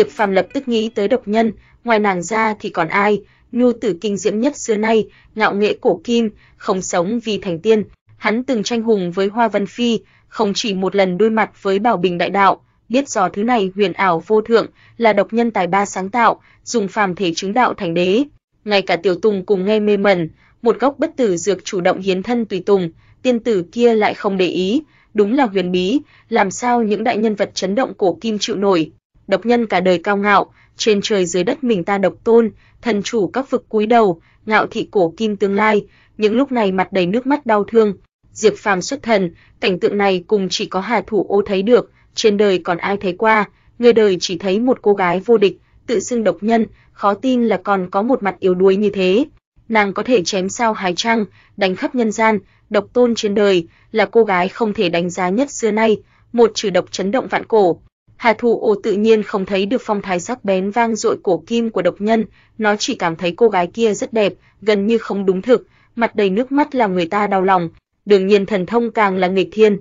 Diệp Phàm lập tức nghĩ tới độc nhân, ngoài nàng ra thì còn ai, nhu tử kinh diễm nhất xưa nay, ngạo nghệ cổ kim, không sống vì thành tiên, hắn từng tranh hùng với Hoa Vân Phi, không chỉ một lần đối mặt với Bảo Bình đại đạo, biết rõ thứ này huyền ảo vô thượng, là độc nhân tài ba sáng tạo, dùng phàm thể chứng đạo thành đế. Ngay cả Tiểu Tùng cùng nghe mê mẩn, một góc bất tử dược chủ động hiến thân tùy Tùng, tiên tử kia lại không để ý, đúng là huyền bí, làm sao những đại nhân vật chấn động cổ kim chịu nổi độc nhân cả đời cao ngạo, trên trời dưới đất mình ta độc tôn, thần chủ các vực cúi đầu, ngạo thị cổ kim tương lai, những lúc này mặt đầy nước mắt đau thương. Diệp Phàm xuất thần, cảnh tượng này cùng chỉ có Hà Thủ Ô thấy được, trên đời còn ai thấy qua, người đời chỉ thấy một cô gái vô địch, tự xưng độc nhân, khó tin là còn có một mặt yếu đuối như thế. Nàng có thể chém sao hái trăng, đánh khắp nhân gian, độc tôn trên đời, là cô gái không thể đánh giá nhất xưa nay, một trừ độc chấn động vạn cổ. Hà Thụ Ô tự nhiên không thấy được phong thái sắc bén vang dội cổ kim của độc nhân, nó chỉ cảm thấy cô gái kia rất đẹp, gần như không đúng thực, mặt đầy nước mắt làm người ta đau lòng, đương nhiên thần thông càng là nghịch thiên.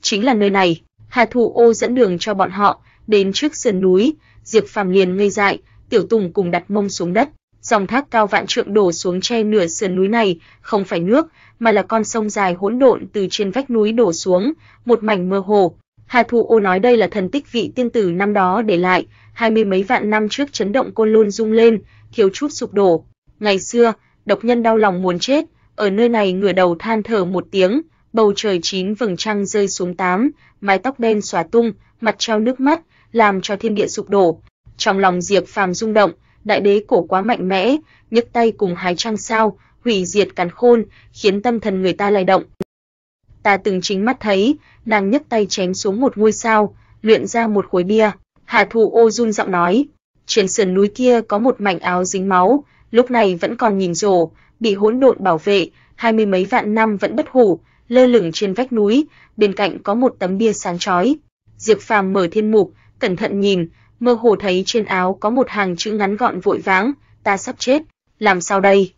Chính là nơi này, Hà Thụ Ô dẫn đường cho bọn họ đến trước sườn núi, Diệp Phàm liền ngây dại, Tiểu Tùng cùng đặt mông xuống đất, dòng thác cao vạn trượng đổ xuống che nửa sườn núi này, không phải nước, mà là con sông dài hỗn độn từ trên vách núi đổ xuống, một mảnh mơ hồ, Hai Thu Ô nói đây là thần tích vị tiên tử năm đó để lại, hai mươi mấy vạn năm trước chấn động côn luôn rung lên, thiếu chút sụp đổ. Ngày xưa, độc nhân đau lòng muốn chết, ở nơi này ngửa đầu than thở một tiếng, bầu trời chín vầng trăng rơi xuống tám, mái tóc đen xòa tung, mặt trao nước mắt, làm cho thiên địa sụp đổ. Trong lòng Diệp Phàm rung động, đại đế cổ quá mạnh mẽ, nhấc tay cùng hái trăng sao, hủy diệt càn khôn, khiến tâm thần người ta lay động ta từng chính mắt thấy, nàng nhấc tay chém xuống một ngôi sao, luyện ra một khối bia. Hà Thù Ô run giọng nói, trên sườn núi kia có một mảnh áo dính máu, lúc này vẫn còn nhìn rồ, bị hỗn độn bảo vệ, hai mươi mấy vạn năm vẫn bất hủ, lơ lửng trên vách núi, bên cạnh có một tấm bia sáng chói. Diệp Phàm mở thiên mục, cẩn thận nhìn, mơ hồ thấy trên áo có một hàng chữ ngắn gọn vội váng, ta sắp chết, làm sao đây?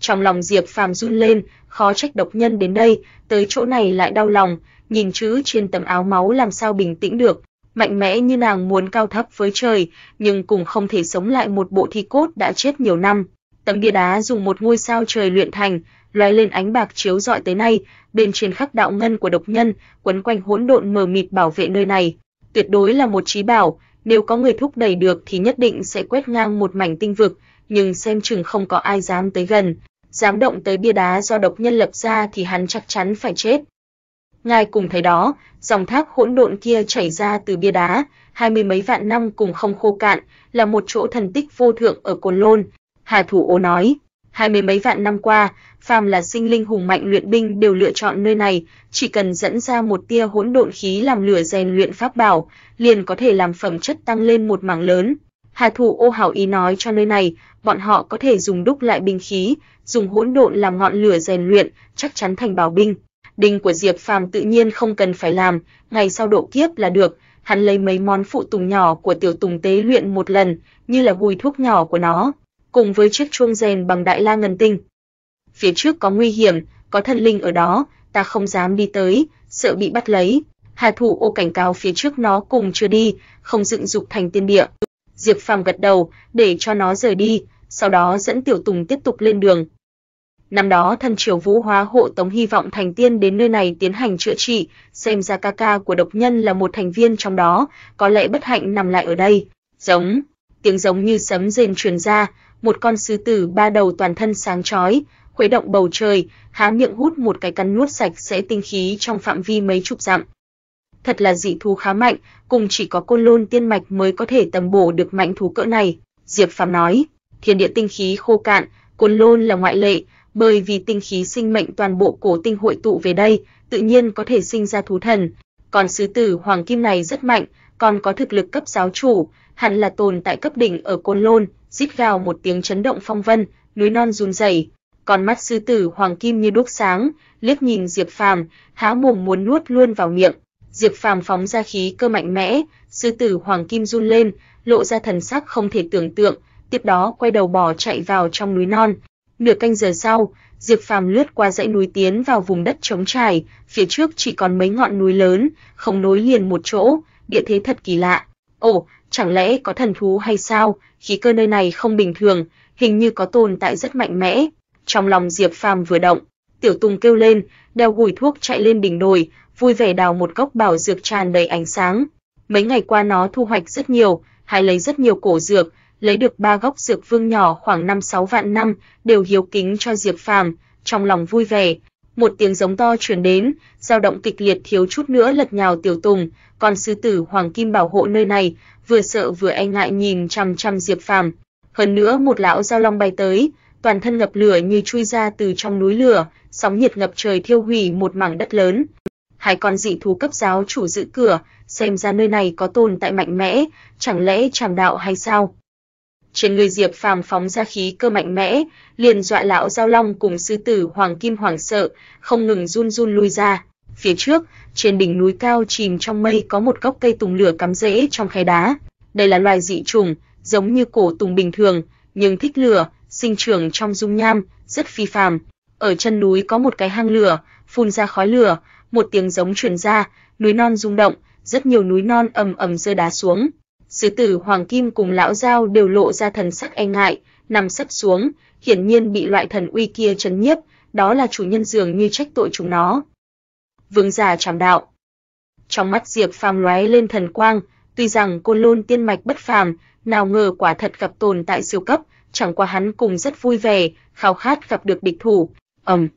Trong lòng Diệp Phàm run lên, khó trách độc nhân đến đây, tới chỗ này lại đau lòng, nhìn chữ trên tấm áo máu làm sao bình tĩnh được, mạnh mẽ như nàng muốn cao thấp với trời, nhưng cũng không thể sống lại một bộ thi cốt đã chết nhiều năm. Tấm bia đá dùng một ngôi sao trời luyện thành, lóe lên ánh bạc chiếu rọi tới nay, bên trên khắc đạo ngân của độc nhân, quấn quanh hỗn độn mờ mịt bảo vệ nơi này, tuyệt đối là một trí bảo, nếu có người thúc đẩy được thì nhất định sẽ quét ngang một mảnh tinh vực, nhưng xem chừng không có ai dám tới gần, dám động tới bia đá do độc nhân lập ra thì hắn chắc chắn phải chết. Ngài cùng thấy đó, dòng thác hỗn độn kia chảy ra từ bia đá, hai mươi mấy vạn năm cùng không khô cạn, là một chỗ thần tích vô thượng ở Cồn Lôn, Hà Thủ Ô nói. Hai mươi mấy vạn năm qua, phàm là sinh linh hùng mạnh luyện binh đều lựa chọn nơi này, chỉ cần dẫn ra một tia hỗn độn khí làm lửa rèn luyện pháp bảo, liền có thể làm phẩm chất tăng lên một mảng lớn, Hà thủ ô hảo ý nói cho nơi này, bọn họ có thể dùng đúc lại binh khí, dùng hỗn độn làm ngọn lửa rèn luyện, chắc chắn thành bảo binh. Đinh của Diệp Phàm tự nhiên không cần phải làm, ngày sau độ kiếp là được. Hắn lấy mấy món phụ tùng nhỏ của tiểu tùng tế luyện một lần, như là gùi thuốc nhỏ của nó, cùng với chiếc chuông rèn bằng đại la ngân tinh. Phía trước có nguy hiểm, có thần linh ở đó, ta không dám đi tới, sợ bị bắt lấy. Hà thủ ô cảnh cáo phía trước nó cùng chưa đi, không dựng dục thành tiên địa. Diệp Phàm gật đầu, để cho nó rời đi, sau đó dẫn Tiểu Tùng tiếp tục lên đường. Năm đó thân triều Vũ Hóa hộ tống hy vọng thành tiên đến nơi này tiến hành chữa trị, xem ra ca ca của độc nhân là một thành viên trong đó, có lẽ bất hạnh nằm lại ở đây. Giống, tiếng giống như sấm rền truyền ra, một con sư tử ba đầu toàn thân sáng chói, khuấy động bầu trời, há miệng hút một cái cắn nuốt sạch sẽ tinh khí trong phạm vi mấy chục dặm thật là dị thú khá mạnh, cùng chỉ có côn lôn tiên mạch mới có thể tầm bổ được mạnh thú cỡ này, Diệp Phạm nói. Thiên địa tinh khí khô cạn, côn lôn là ngoại lệ, bởi vì tinh khí sinh mệnh toàn bộ cổ tinh hội tụ về đây, tự nhiên có thể sinh ra thú thần. Còn sứ tử hoàng kim này rất mạnh, còn có thực lực cấp giáo chủ, hẳn là tồn tại cấp đỉnh ở côn lôn, rít gào một tiếng chấn động phong vân, núi non run rẩy. Còn mắt sư tử hoàng kim như đuốc sáng, liếc nhìn Diệp Phàm, há mồm muốn nuốt luôn vào miệng. Diệp Phàm phóng ra khí cơ mạnh mẽ, sư tử hoàng kim run lên, lộ ra thần sắc không thể tưởng tượng, tiếp đó quay đầu bò chạy vào trong núi non. Nửa canh giờ sau, Diệp Phàm lướt qua dãy núi tiến vào vùng đất trống trải, phía trước chỉ còn mấy ngọn núi lớn, không nối liền một chỗ, địa thế thật kỳ lạ. Ồ, chẳng lẽ có thần thú hay sao? Khí cơ nơi này không bình thường, hình như có tồn tại rất mạnh mẽ. Trong lòng Diệp Phàm vừa động, Tiểu Tùng kêu lên, đeo gùi thuốc chạy lên đỉnh đồi, vui vẻ đào một gốc bảo dược tràn đầy ánh sáng. Mấy ngày qua nó thu hoạch rất nhiều, hái lấy rất nhiều cổ dược, lấy được ba gốc dược vương nhỏ khoảng 5-6 vạn năm, đều hiếu kính cho Diệp Phàm, trong lòng vui vẻ. Một tiếng giống to truyền đến, dao động kịch liệt thiếu chút nữa lật nhào Tiểu Tùng, còn sư tử Hoàng Kim bảo hộ nơi này, vừa sợ vừa e ngại nhìn chằm chằm Diệp Phàm. Hơn nữa một lão giao long bay tới, toàn thân ngập lửa như chui ra từ trong núi lửa, sóng nhiệt ngập trời thiêu hủy một mảng đất lớn hai con dị thú cấp giáo chủ giữ cửa, xem ra nơi này có tồn tại mạnh mẽ, chẳng lẽ trảm đạo hay sao? Trên người Diệp Phàm phóng ra khí cơ mạnh mẽ, liền dọa lão giao long cùng sư tử Hoàng Kim Hoàng sợ, không ngừng run run lui ra. Phía trước, trên đỉnh núi cao chìm trong mây có một gốc cây tùng lửa cắm rễ trong khe đá. Đây là loài dị trùng, giống như cổ tùng bình thường, nhưng thích lửa, sinh trưởng trong dung nham, rất phi phàm. Ở chân núi có một cái hang lửa, phun ra khói lửa, một tiếng giống truyền ra, núi non rung động, rất nhiều núi non ầm ầm rơi đá xuống. Sư tử Hoàng Kim cùng lão giao đều lộ ra thần sắc e ngại, nằm sấp xuống, hiển nhiên bị loại thần uy kia chấn nhiếp, đó là chủ nhân dường như trách tội chúng nó. Vương gia trầm đạo. Trong mắt Diệp Phàm lóe lên thần quang, tuy rằng Côn luôn tiên mạch bất phàm, nào ngờ quả thật gặp tồn tại siêu cấp, chẳng qua hắn cùng rất vui vẻ, khao khát gặp được địch thủ. Ầm. Um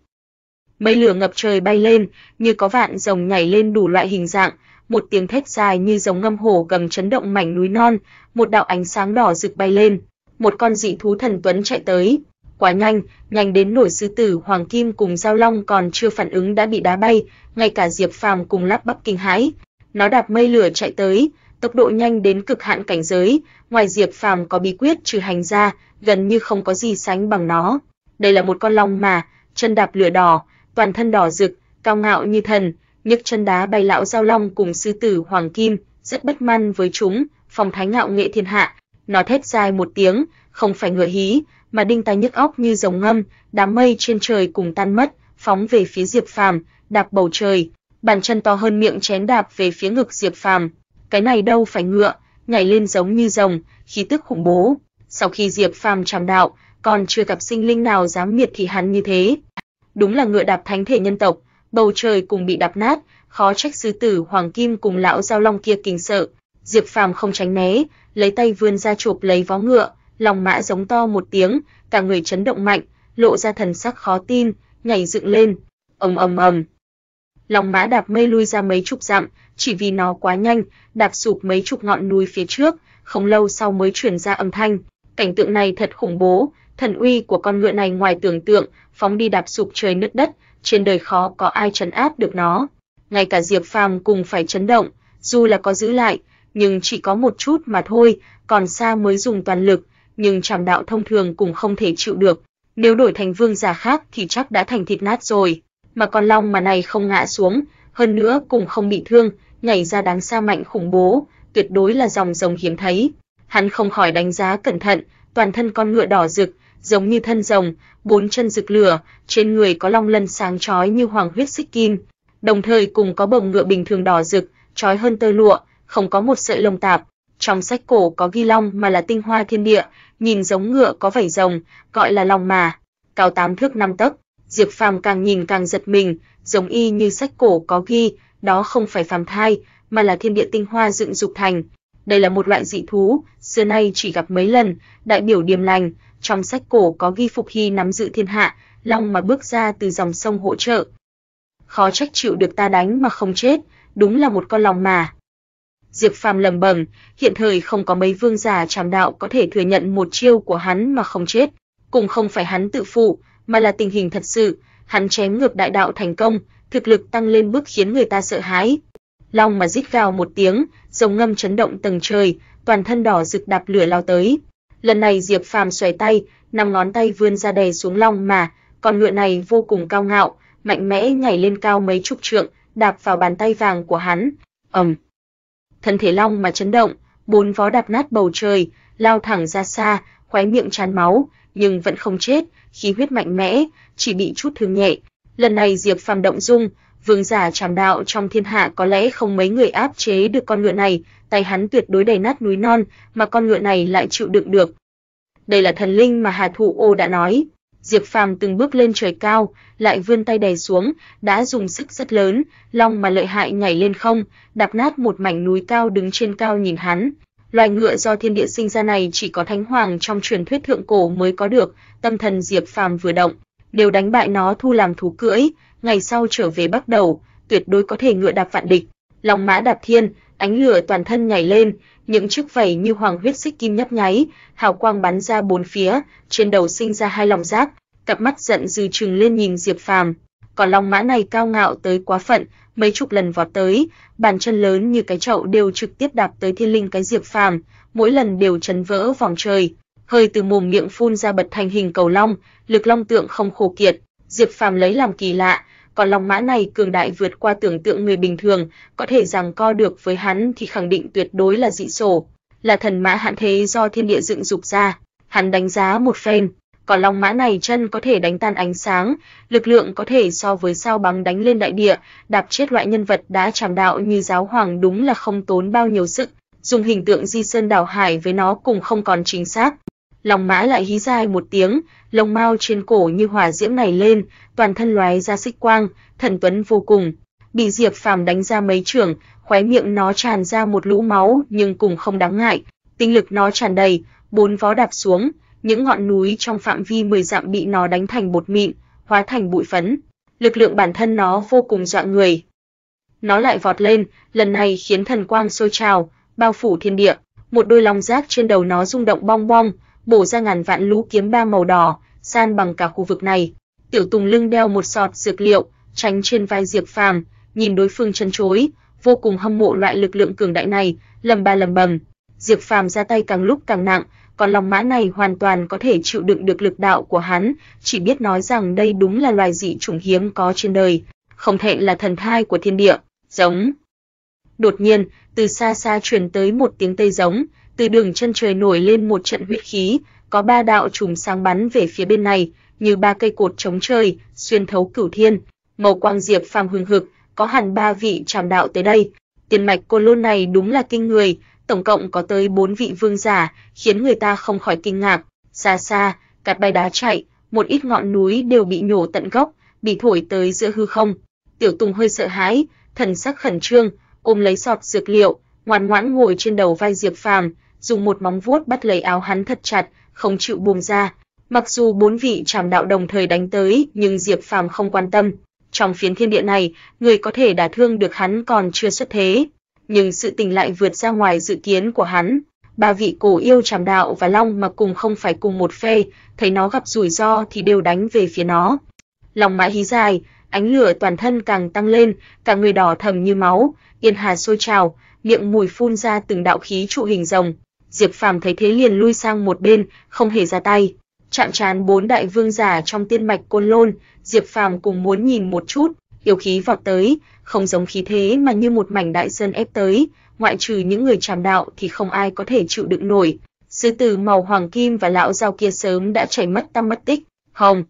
Mây lửa ngập trời bay lên, như có vạn rồng nhảy lên đủ loại hình dạng, một tiếng thét dài như giống ngâm hổ gầm chấn động mảnh núi non, một đạo ánh sáng đỏ rực bay lên, một con dị thú thần tuấn chạy tới, quá nhanh, nhanh đến nổi sư tử Hoàng Kim cùng Giao Long còn chưa phản ứng đã bị đá bay, ngay cả Diệp Phàm cùng lắp bắp kinh hãi. Nó đạp mây lửa chạy tới, tốc độ nhanh đến cực hạn cảnh giới, ngoài Diệp Phàm có bí quyết trừ hành ra, gần như không có gì sánh bằng nó. Đây là một con long mà, chân đạp lửa đỏ, toàn thân đỏ rực, cao ngạo như thần, nhấc chân đá bay lão giao long cùng sư tử hoàng kim, rất bất măn với chúng, phong thái ngạo nghệ thiên hạ, nó thét dài một tiếng, không phải ngựa hí, mà đinh tai nhức óc như rồng ngâm, đám mây trên trời cùng tan mất, phóng về phía Diệp Phàm, đạp bầu trời, bàn chân to hơn miệng chén đạp về phía ngực Diệp Phàm. Cái này đâu phải ngựa, nhảy lên giống như rồng, khí tức khủng bố. Sau khi Diệp Phàm trảm đạo, còn chưa gặp sinh linh nào dám miệt thị hắn như thế đúng là ngựa đạp thánh thể nhân tộc, bầu trời cùng bị đạp nát, khó trách sư tử Hoàng Kim cùng lão giao long kia kinh sợ. Diệp Phàm không tránh né, lấy tay vươn ra chụp lấy vó ngựa, lòng mã giống to một tiếng, cả người chấn động mạnh, lộ ra thần sắc khó tin, nhảy dựng lên, ầm ầm ầm. Lòng mã đạp mây lui ra mấy chục dặm, chỉ vì nó quá nhanh, đạp sụp mấy chục ngọn núi phía trước, không lâu sau mới truyền ra âm thanh. Cảnh tượng này thật khủng bố, thần uy của con ngựa này ngoài tưởng tượng, phóng đi đạp sụp trời nứt đất, trên đời khó có ai trấn áp được nó. Ngay cả Diệp Phàm cùng phải chấn động, dù là có giữ lại, nhưng chỉ có một chút mà thôi, còn xa mới dùng toàn lực, nhưng Trảm đạo thông thường cũng không thể chịu được, nếu đổi thành vương giả khác thì chắc đã thành thịt nát rồi, mà con long mà này không ngã xuống, hơn nữa cũng không bị thương, nhảy ra đáng xa mạnh khủng bố, tuyệt đối là dòng rồng hiếm thấy. Hắn không khỏi đánh giá cẩn thận, toàn thân con ngựa đỏ rực, giống như thân rồng, bốn chân rực lửa, trên người có long lân sáng chói như hoàng huyết xích kim, đồng thời cùng có bồng ngựa bình thường đỏ rực, chói hơn tơ lụa, không có một sợi lông tạp. Trong sách cổ có ghi long mà là tinh hoa thiên địa, nhìn giống ngựa có vảy rồng, gọi là long mà, cao tám thước năm tấc. Diệp Phàm càng nhìn càng giật mình, giống y như sách cổ có ghi, đó không phải phàm thai, mà là thiên địa tinh hoa dựng dục thành. Đây là một loại dị thú, xưa nay chỉ gặp mấy lần, đại biểu điềm lành, trong sách cổ có ghi Phục Hy nắm giữ thiên hạ, long mà bước ra từ dòng sông hỗ trợ. Khó trách chịu được ta đánh mà không chết, đúng là một con lòng mà. Diệp Phàm lầm bầm, hiện thời không có mấy vương giả trảm đạo có thể thừa nhận một chiêu của hắn mà không chết, cũng không phải hắn tự phụ, mà là tình hình thật sự, hắn chém ngược đại đạo thành công, thực lực tăng lên bước khiến người ta sợ hãi. Long mà rít gào một tiếng, rồng ngâm chấn động tầng trời, toàn thân đỏ rực đạp lửa lao tới. Lần này Diệp Phàm xoay tay, năm ngón tay vươn ra đè xuống long mà, con ngựa này vô cùng cao ngạo, mạnh mẽ nhảy lên cao mấy chục trượng, đạp vào bàn tay vàng của hắn. Ầm. Thân thể long mà chấn động, bốn vó đạp nát bầu trời, lao thẳng ra xa, khóe miệng tràn máu, nhưng vẫn không chết, khí huyết mạnh mẽ, chỉ bị chút thương nhẹ. Lần này Diệp Phàm động dung, vương giả trảm đạo trong thiên hạ có lẽ không mấy người áp chế được con ngựa này, tay hắn tuyệt đối đầy nát núi non, mà con ngựa này lại chịu đựng được. Đây là thần linh mà Hà Thụ Ô đã nói. Diệp Phàm từng bước lên trời cao, lại vươn tay đè xuống, đã dùng sức rất lớn, long mà lợi hại nhảy lên không, đạp nát một mảnh núi cao đứng trên cao nhìn hắn. Loài ngựa do thiên địa sinh ra này chỉ có thánh hoàng trong truyền thuyết thượng cổ mới có được, tâm thần Diệp Phàm vừa động, đều đánh bại nó thu làm thú cưỡi, ngày sau trở về bắt đầu, tuyệt đối có thể ngựa đạp vạn địch. Long mã đạp thiên, ánh lửa toàn thân nhảy lên, những chiếc vảy như hoàng huyết xích kim nhấp nháy, hào quang bắn ra bốn phía, trên đầu sinh ra hai lòng giáp, cặp mắt giận dữ trừng lên nhìn Diệp Phàm. Còn long mã này cao ngạo tới quá phận, mấy chục lần vọt tới, bàn chân lớn như cái chậu đều trực tiếp đạp tới thiên linh cái Diệp Phàm, mỗi lần đều chấn vỡ vòng trời, hơi từ mồm miệng phun ra bật thành hình cầu long, lực long tượng không khô kiệt, Diệp Phàm lấy làm kỳ lạ, còn long mã này cường đại vượt qua tưởng tượng người bình thường, có thể rằng co được với hắn thì khẳng định tuyệt đối là dị sổ, là thần mã hạn thế do thiên địa dựng dục ra. Hắn đánh giá một phen, còn long mã này chân có thể đánh tan ánh sáng, lực lượng có thể so với sao băng đánh lên đại địa, đạp chết loại nhân vật đã trảm đạo như giáo hoàng đúng là không tốn bao nhiêu sức, dùng hình tượng di sơn đảo hải với nó cùng không còn chính xác lòng mã lại hí dài một tiếng, lông mao trên cổ như hỏa diễm này lên, toàn thân lóe ra xích quang, thần tuấn vô cùng. Bị Diệp Phàm đánh ra mấy trường, khóe miệng nó tràn ra một lũ máu nhưng cũng không đáng ngại, tinh lực nó tràn đầy, bốn vó đạp xuống, những ngọn núi trong phạm vi mười dặm bị nó đánh thành bột mịn, hóa thành bụi phấn. Lực lượng bản thân nó vô cùng dọa người. Nó lại vọt lên, lần này khiến thần quang sôi trào, bao phủ thiên địa. Một đôi long giác trên đầu nó rung động bong bong, bổ ra ngàn vạn lũ kiếm ba màu đỏ, san bằng cả khu vực này. Tiểu Tùng lưng đeo một sọt dược liệu, tránh trên vai Diệp Phàm, nhìn đối phương chân chối, vô cùng hâm mộ loại lực lượng cường đại này, lầm ba lầm bầm. Diệp Phàm ra tay càng lúc càng nặng, còn lòng mã này hoàn toàn có thể chịu đựng được lực đạo của hắn, chỉ biết nói rằng đây đúng là loài dị chủng hiếm có trên đời, không thể là thần thai của thiên địa, giống. Đột nhiên, từ xa xa truyền tới một tiếng tây giống, từ đường chân trời nổi lên một trận huyết khí, có ba đạo chùm sáng bắn về phía bên này, như ba cây cột chống trời, xuyên thấu cửu thiên. Màu quang diệp phàm hừng hực, có hẳn ba vị trảm đạo tới đây. Tiền mạch côn lôn này đúng là kinh người, tổng cộng có tới bốn vị vương giả, khiến người ta không khỏi kinh ngạc. Xa xa, cát bay đá chạy, một ít ngọn núi đều bị nhổ tận gốc, bị thổi tới giữa hư không. Tiểu Tùng hơi sợ hãi, thần sắc khẩn trương, ôm lấy sọt dược liệu, ngoan ngoãn ngồi trên đầu vai Diệp Phàm, dùng một móng vuốt bắt lấy áo hắn thật chặt, không chịu buông ra. Mặc dù bốn vị trảm đạo đồng thời đánh tới, nhưng Diệp Phàm không quan tâm. Trong phiến thiên địa này, người có thể đả thương được hắn còn chưa xuất thế, nhưng sự tình lại vượt ra ngoài dự kiến của hắn. Ba vị cổ yêu trảm đạo và long mà cùng không phải cùng một phe, thấy nó gặp rủi ro thì đều đánh về phía nó. Lòng mã hí dài, ánh lửa toàn thân càng tăng lên, cả người đỏ thầm như máu, yên hà sôi trào, miệng mùi phun ra từng đạo khí trụ hình rồng, Diệp Phàm thấy thế liền lui sang một bên, không hề ra tay. Trạm trán bốn đại vương giả trong tiên mạch Côn Lôn, Diệp Phàm cùng muốn nhìn một chút, yêu khí vọt tới, không giống khí thế mà như một mảnh đại sơn ép tới, ngoại trừ những người trảm đạo thì không ai có thể chịu đựng nổi. Sư tử màu hoàng kim và lão dao kia sớm đã chảy mất tâm mất tích. Hồng.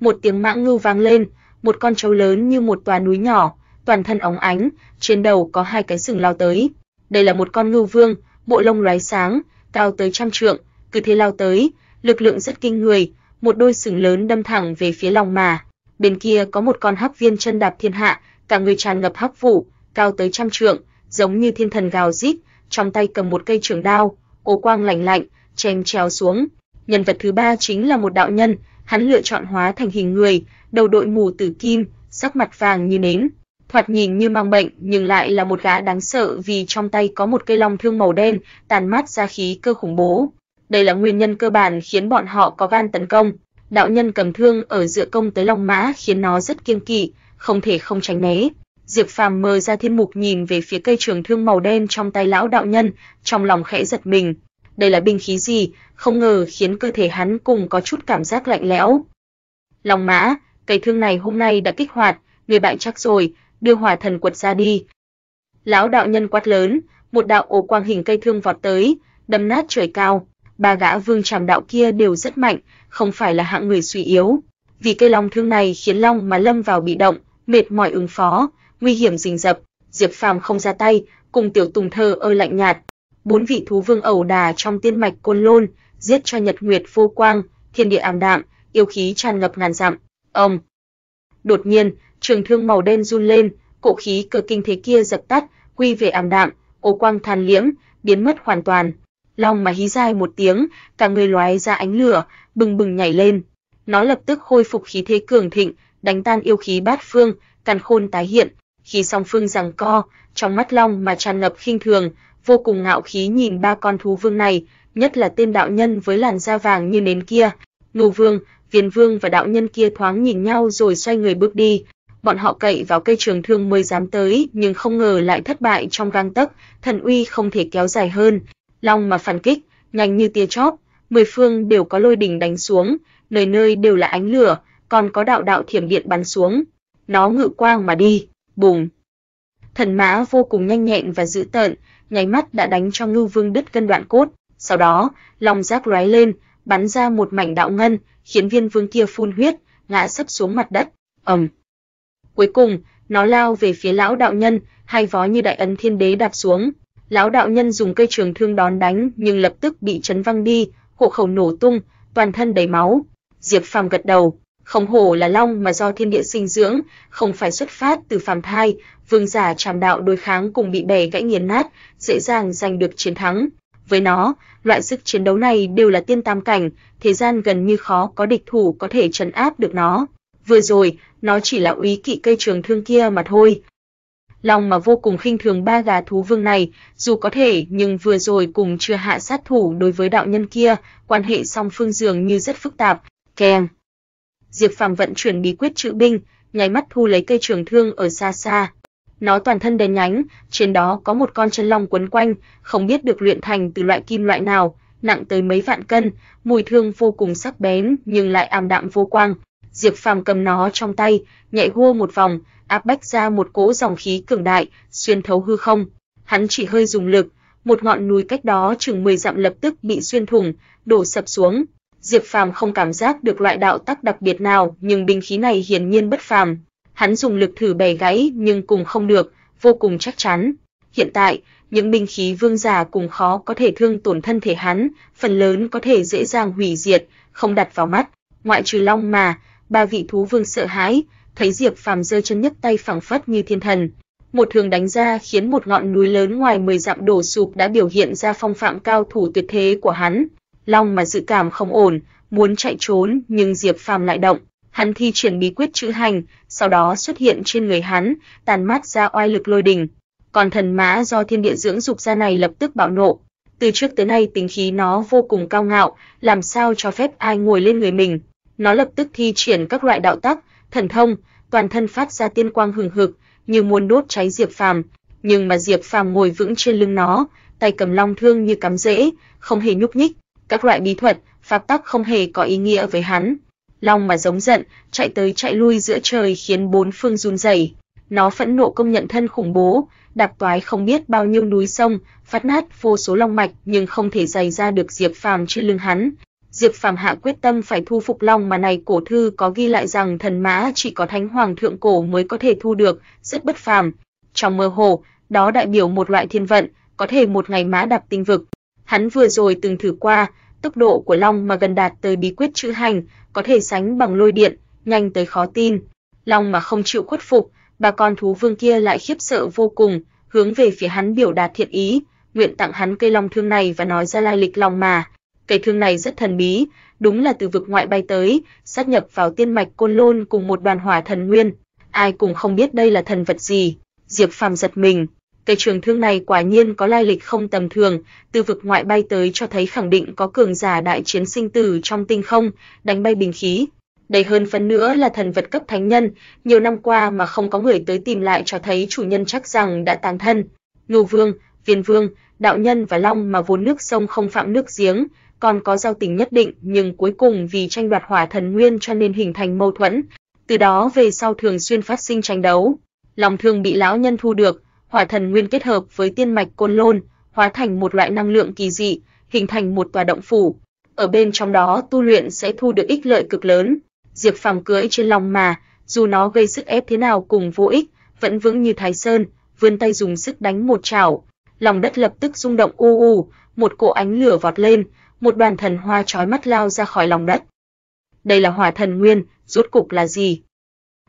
Một tiếng mãng ngưu vang lên, một con trâu lớn như một tòa núi nhỏ, toàn thân óng ánh, trên đầu có hai cái sừng lao tới. Đây là một con ngưu vương, bộ lông loé sáng, cao tới trăm trượng, cứ thế lao tới, lực lượng rất kinh người, một đôi sừng lớn đâm thẳng về phía lòng mà. Bên kia có một con hắc viên chân đạp thiên hạ, cả người tràn ngập hắc vụ, cao tới trăm trượng, giống như thiên thần gào rít, trong tay cầm một cây trường đao, ô quang lạnh lạnh, chém trèo xuống. Nhân vật thứ ba chính là một đạo nhân, hắn lựa chọn hóa thành hình người, đầu đội mù tử kim, sắc mặt vàng như nến, thoạt nhìn như mang bệnh nhưng lại là một gã đáng sợ vì trong tay có một cây long thương màu đen, tàn mát ra khí cơ khủng bố. Đây là nguyên nhân cơ bản khiến bọn họ có gan tấn công. Đạo nhân cầm thương ở giữa công tới long mã khiến nó rất kiêng kỵ, không thể không tránh né. Diệp Phàm mờ ra thiên mục nhìn về phía cây trường thương màu đen trong tay lão đạo nhân, trong lòng khẽ giật mình. Đây là binh khí gì, không ngờ khiến cơ thể hắn cùng có chút cảm giác lạnh lẽo. Long mã, cây thương này hôm nay đã kích hoạt, người bạn chắc rồi, đưa hỏa thần quật ra đi. Lão đạo nhân quát lớn, một đạo ổ quang hình cây thương vọt tới, đâm nát trời cao. Ba gã vương trảm đạo kia đều rất mạnh, không phải là hạng người suy yếu. Vì cây long thương này khiến long mà lâm vào bị động, mệt mỏi ứng phó, nguy hiểm rình rập, Diệp Phàm không ra tay, cùng Tiểu Tùng thơ ơ lạnh nhạt. Bốn vị thú vương ẩu đà trong tiên mạch côn lôn, giết cho nhật nguyệt vô quang, thiên địa ảm đạm, yêu khí tràn ngập ngàn dặm. Ông. Đột nhiên, trường thương màu đen run lên, cổ khí cửa kinh thế kia dập tắt, quy về ảm đạm, ô quang than liễm, biến mất hoàn toàn. Long mà hí dài một tiếng, cả người lóe ra ánh lửa, bừng bừng nhảy lên. Nó lập tức khôi phục khí thế cường thịnh, đánh tan yêu khí bát phương, càn khôn tái hiện. Khi song phương giằng co, trong mắt Long mà tràn ngập khinh thường, vô cùng ngạo khí nhìn ba con thú vương này, nhất là tên đạo nhân với làn da vàng như nến kia. Ngô Vương, Viên Vương và đạo nhân kia thoáng nhìn nhau rồi xoay người bước đi, bọn họ cậy vào cây trường thương mới dám tới, nhưng không ngờ lại thất bại trong gang tấc, thần uy không thể kéo dài hơn, long mà phản kích, nhanh như tia chớp, mười phương đều có lôi đỉnh đánh xuống, nơi nơi đều là ánh lửa, còn có đạo đạo thiểm điện bắn xuống. Nó ngự quang mà đi, bùng. Thần mã vô cùng nhanh nhẹn và dữ tợn, nháy mắt đã đánh cho Ngưu Vương đứt cân đoạn cốt, sau đó, long giác lóe lên, bắn ra một mảnh đạo ngân, khiến Viên Vương kia phun huyết, ngã sấp xuống mặt đất. Ầm. Um Cuối cùng, nó lao về phía lão đạo nhân, hai vó như đại ấn thiên đế đạp xuống. Lão đạo nhân dùng cây trường thương đón đánh, nhưng lập tức bị chấn văng đi, hộ khẩu nổ tung, toàn thân đầy máu. Diệp Phàm gật đầu, không hổ là long mà do thiên địa sinh dưỡng, không phải xuất phát từ phàm thai, vương giả trảm đạo đối kháng cùng bị bẻ gãy nghiền nát, dễ dàng giành được chiến thắng. Với nó, loại sức chiến đấu này đều là tiên tam cảnh, thế gian gần như khó có địch thủ có thể trấn áp được nó. Vừa rồi, nó chỉ là úy kỵ cây trường thương kia mà thôi. lòng mà vô cùng khinh thường ba gà thú vương này, dù có thể nhưng vừa rồi cùng chưa hạ sát thủ đối với đạo nhân kia, quan hệ song phương dường như rất phức tạp. Keng. Diệp Phàm vận chuyển bí quyết chữ binh, nháy mắt thu lấy cây trường thương ở xa xa. Nó toàn thân đen nhánh, trên đó có một con chân long quấn quanh, không biết được luyện thành từ loại kim loại nào, nặng tới mấy vạn cân, mùi thương vô cùng sắc bén nhưng lại ảm đạm vô quang, Diệp Phàm cầm nó trong tay, nhảy hua một vòng, áp bách ra một cỗ dòng khí cường đại, xuyên thấu hư không. Hắn chỉ hơi dùng lực, một ngọn núi cách đó chừng 10 dặm lập tức bị xuyên thủng, đổ sập xuống. Diệp Phàm không cảm giác được loại đạo tắc đặc biệt nào, nhưng binh khí này hiển nhiên bất phàm. Hắn dùng lực thử bẻ gãy nhưng cùng không được, vô cùng chắc chắn. Hiện tại, những binh khí vương giả cùng khó có thể thương tổn thân thể hắn, phần lớn có thể dễ dàng hủy diệt, không đặt vào mắt, ngoại trừ long mà, Ba vị thú vương sợ hãi, thấy Diệp Phàm giơ chân nhấc tay phảng phất như thiên thần, một thường đánh ra khiến một ngọn núi lớn ngoài 10 dặm đổ sụp đã biểu hiện ra phong phạm cao thủ tuyệt thế của hắn. Long mà dự cảm không ổn, muốn chạy trốn nhưng Diệp Phàm lại động, hắn thi triển bí quyết chữ hành, sau đó xuất hiện trên người hắn, tàn mát ra oai lực lôi đình. Còn thần mã do thiên địa dưỡng dục ra này lập tức bạo nộ, từ trước tới nay tính khí nó vô cùng cao ngạo, làm sao cho phép ai ngồi lên người mình. Nó lập tức thi triển các loại đạo tắc, thần thông, toàn thân phát ra tiên quang hừng hực, như muốn đốt cháy Diệp Phàm, nhưng mà Diệp Phàm ngồi vững trên lưng nó, tay cầm long thương như cắm rễ, không hề nhúc nhích, các loại bí thuật, pháp tắc không hề có ý nghĩa với hắn. Long mà giống giận, chạy tới chạy lui giữa trời khiến bốn phương run rẩy. Nó phẫn nộ công nhận thân khủng bố, đạp toái không biết bao nhiêu núi sông, phát nát vô số long mạch nhưng không thể giày ra được Diệp Phàm trên lưng hắn, Diệp Phàm hạ quyết tâm phải thu phục long mà này cổ thư có ghi lại rằng thần mã chỉ có thánh hoàng thượng cổ mới có thể thu được, rất bất phàm. Trong mơ hồ, đó đại biểu một loại thiên vận, có thể một ngày mã đạp tinh vực. Hắn vừa rồi từng thử qua, tốc độ của long mà gần đạt tới bí quyết chữ hành, có thể sánh bằng lôi điện, nhanh tới khó tin. Long mà không chịu khuất phục, bà con thú vương kia lại khiếp sợ vô cùng, hướng về phía hắn biểu đạt thiện ý, nguyện tặng hắn cây long thương này và nói ra lai lịch long mà Cây thương này rất thần bí, đúng là từ vực ngoại bay tới, sát nhập vào tiên mạch Côn Lôn cùng một đoàn hỏa thần nguyên. Ai cũng không biết đây là thần vật gì. Diệp Phàm giật mình, cây trường thương này quả nhiên có lai lịch không tầm thường, từ vực ngoại bay tới cho thấy khẳng định có cường giả đại chiến sinh tử trong tinh không, đánh bay bình khí. Đầy hơn phần nữa là thần vật cấp thánh nhân, nhiều năm qua mà không có người tới tìm lại cho thấy chủ nhân chắc rằng đã tán thân. ngô Vương, Viên Vương, đạo nhân và Long mà vốn nước sông không phạm nước giếng, còn có giao tình nhất định nhưng cuối cùng vì tranh đoạt hỏa thần nguyên cho nên hình thành mâu thuẫn, từ đó về sau thường xuyên phát sinh tranh đấu. Lòng thương bị lão nhân thu được, hỏa thần nguyên kết hợp với tiên mạch côn lôn, hóa thành một loại năng lượng kỳ dị, hình thành một tòa động phủ. Ở bên trong đó tu luyện sẽ thu được ích lợi cực lớn. Diệp Phàm cưỡi trên lòng mà, dù nó gây sức ép thế nào cùng vô ích, vẫn vững như Thái Sơn, vươn tay dùng sức đánh một chảo. Lòng đất lập tức rung động u u, một cỗ ánh lửa vọt lên, một đoàn thần hoa chói mắt lao ra khỏi lòng đất. Đây là hỏa thần nguyên, rốt cục là gì?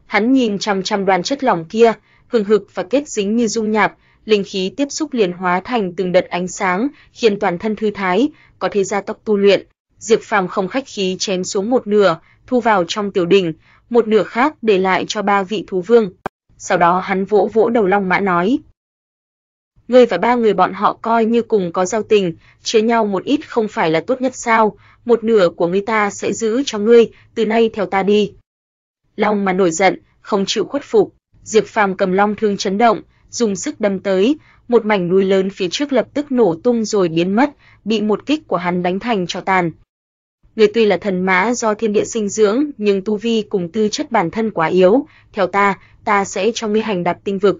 Hắn nhìn chằm chằm đoàn chất lỏng kia, hừng hực và kết dính như dung nhạp, linh khí tiếp xúc liền hóa thành từng đợt ánh sáng, khiến toàn thân thư thái, có thể gia tốc tu luyện. Diệp Phàm không khách khí chém xuống một nửa, thu vào trong tiểu đỉnh, một nửa khác để lại cho ba vị thú vương. Sau đó hắn vỗ vỗ đầu Long Mã nói: ngươi và ba người bọn họ coi như cùng có giao tình, chia nhau một ít không phải là tốt nhất sao? Một nửa của ngươi ta sẽ giữ cho ngươi, từ nay theo ta đi." Long mà nổi giận, không chịu khuất phục, Diệp Phàm cầm long thương chấn động, dùng sức đâm tới, một mảnh núi lớn phía trước lập tức nổ tung rồi biến mất, bị một kích của hắn đánh thành cho tàn. Người tuy là thần mã do thiên địa sinh dưỡng, nhưng tu vi cùng tư chất bản thân quá yếu, theo ta, ta sẽ cho ngươi hành đạp tinh vực,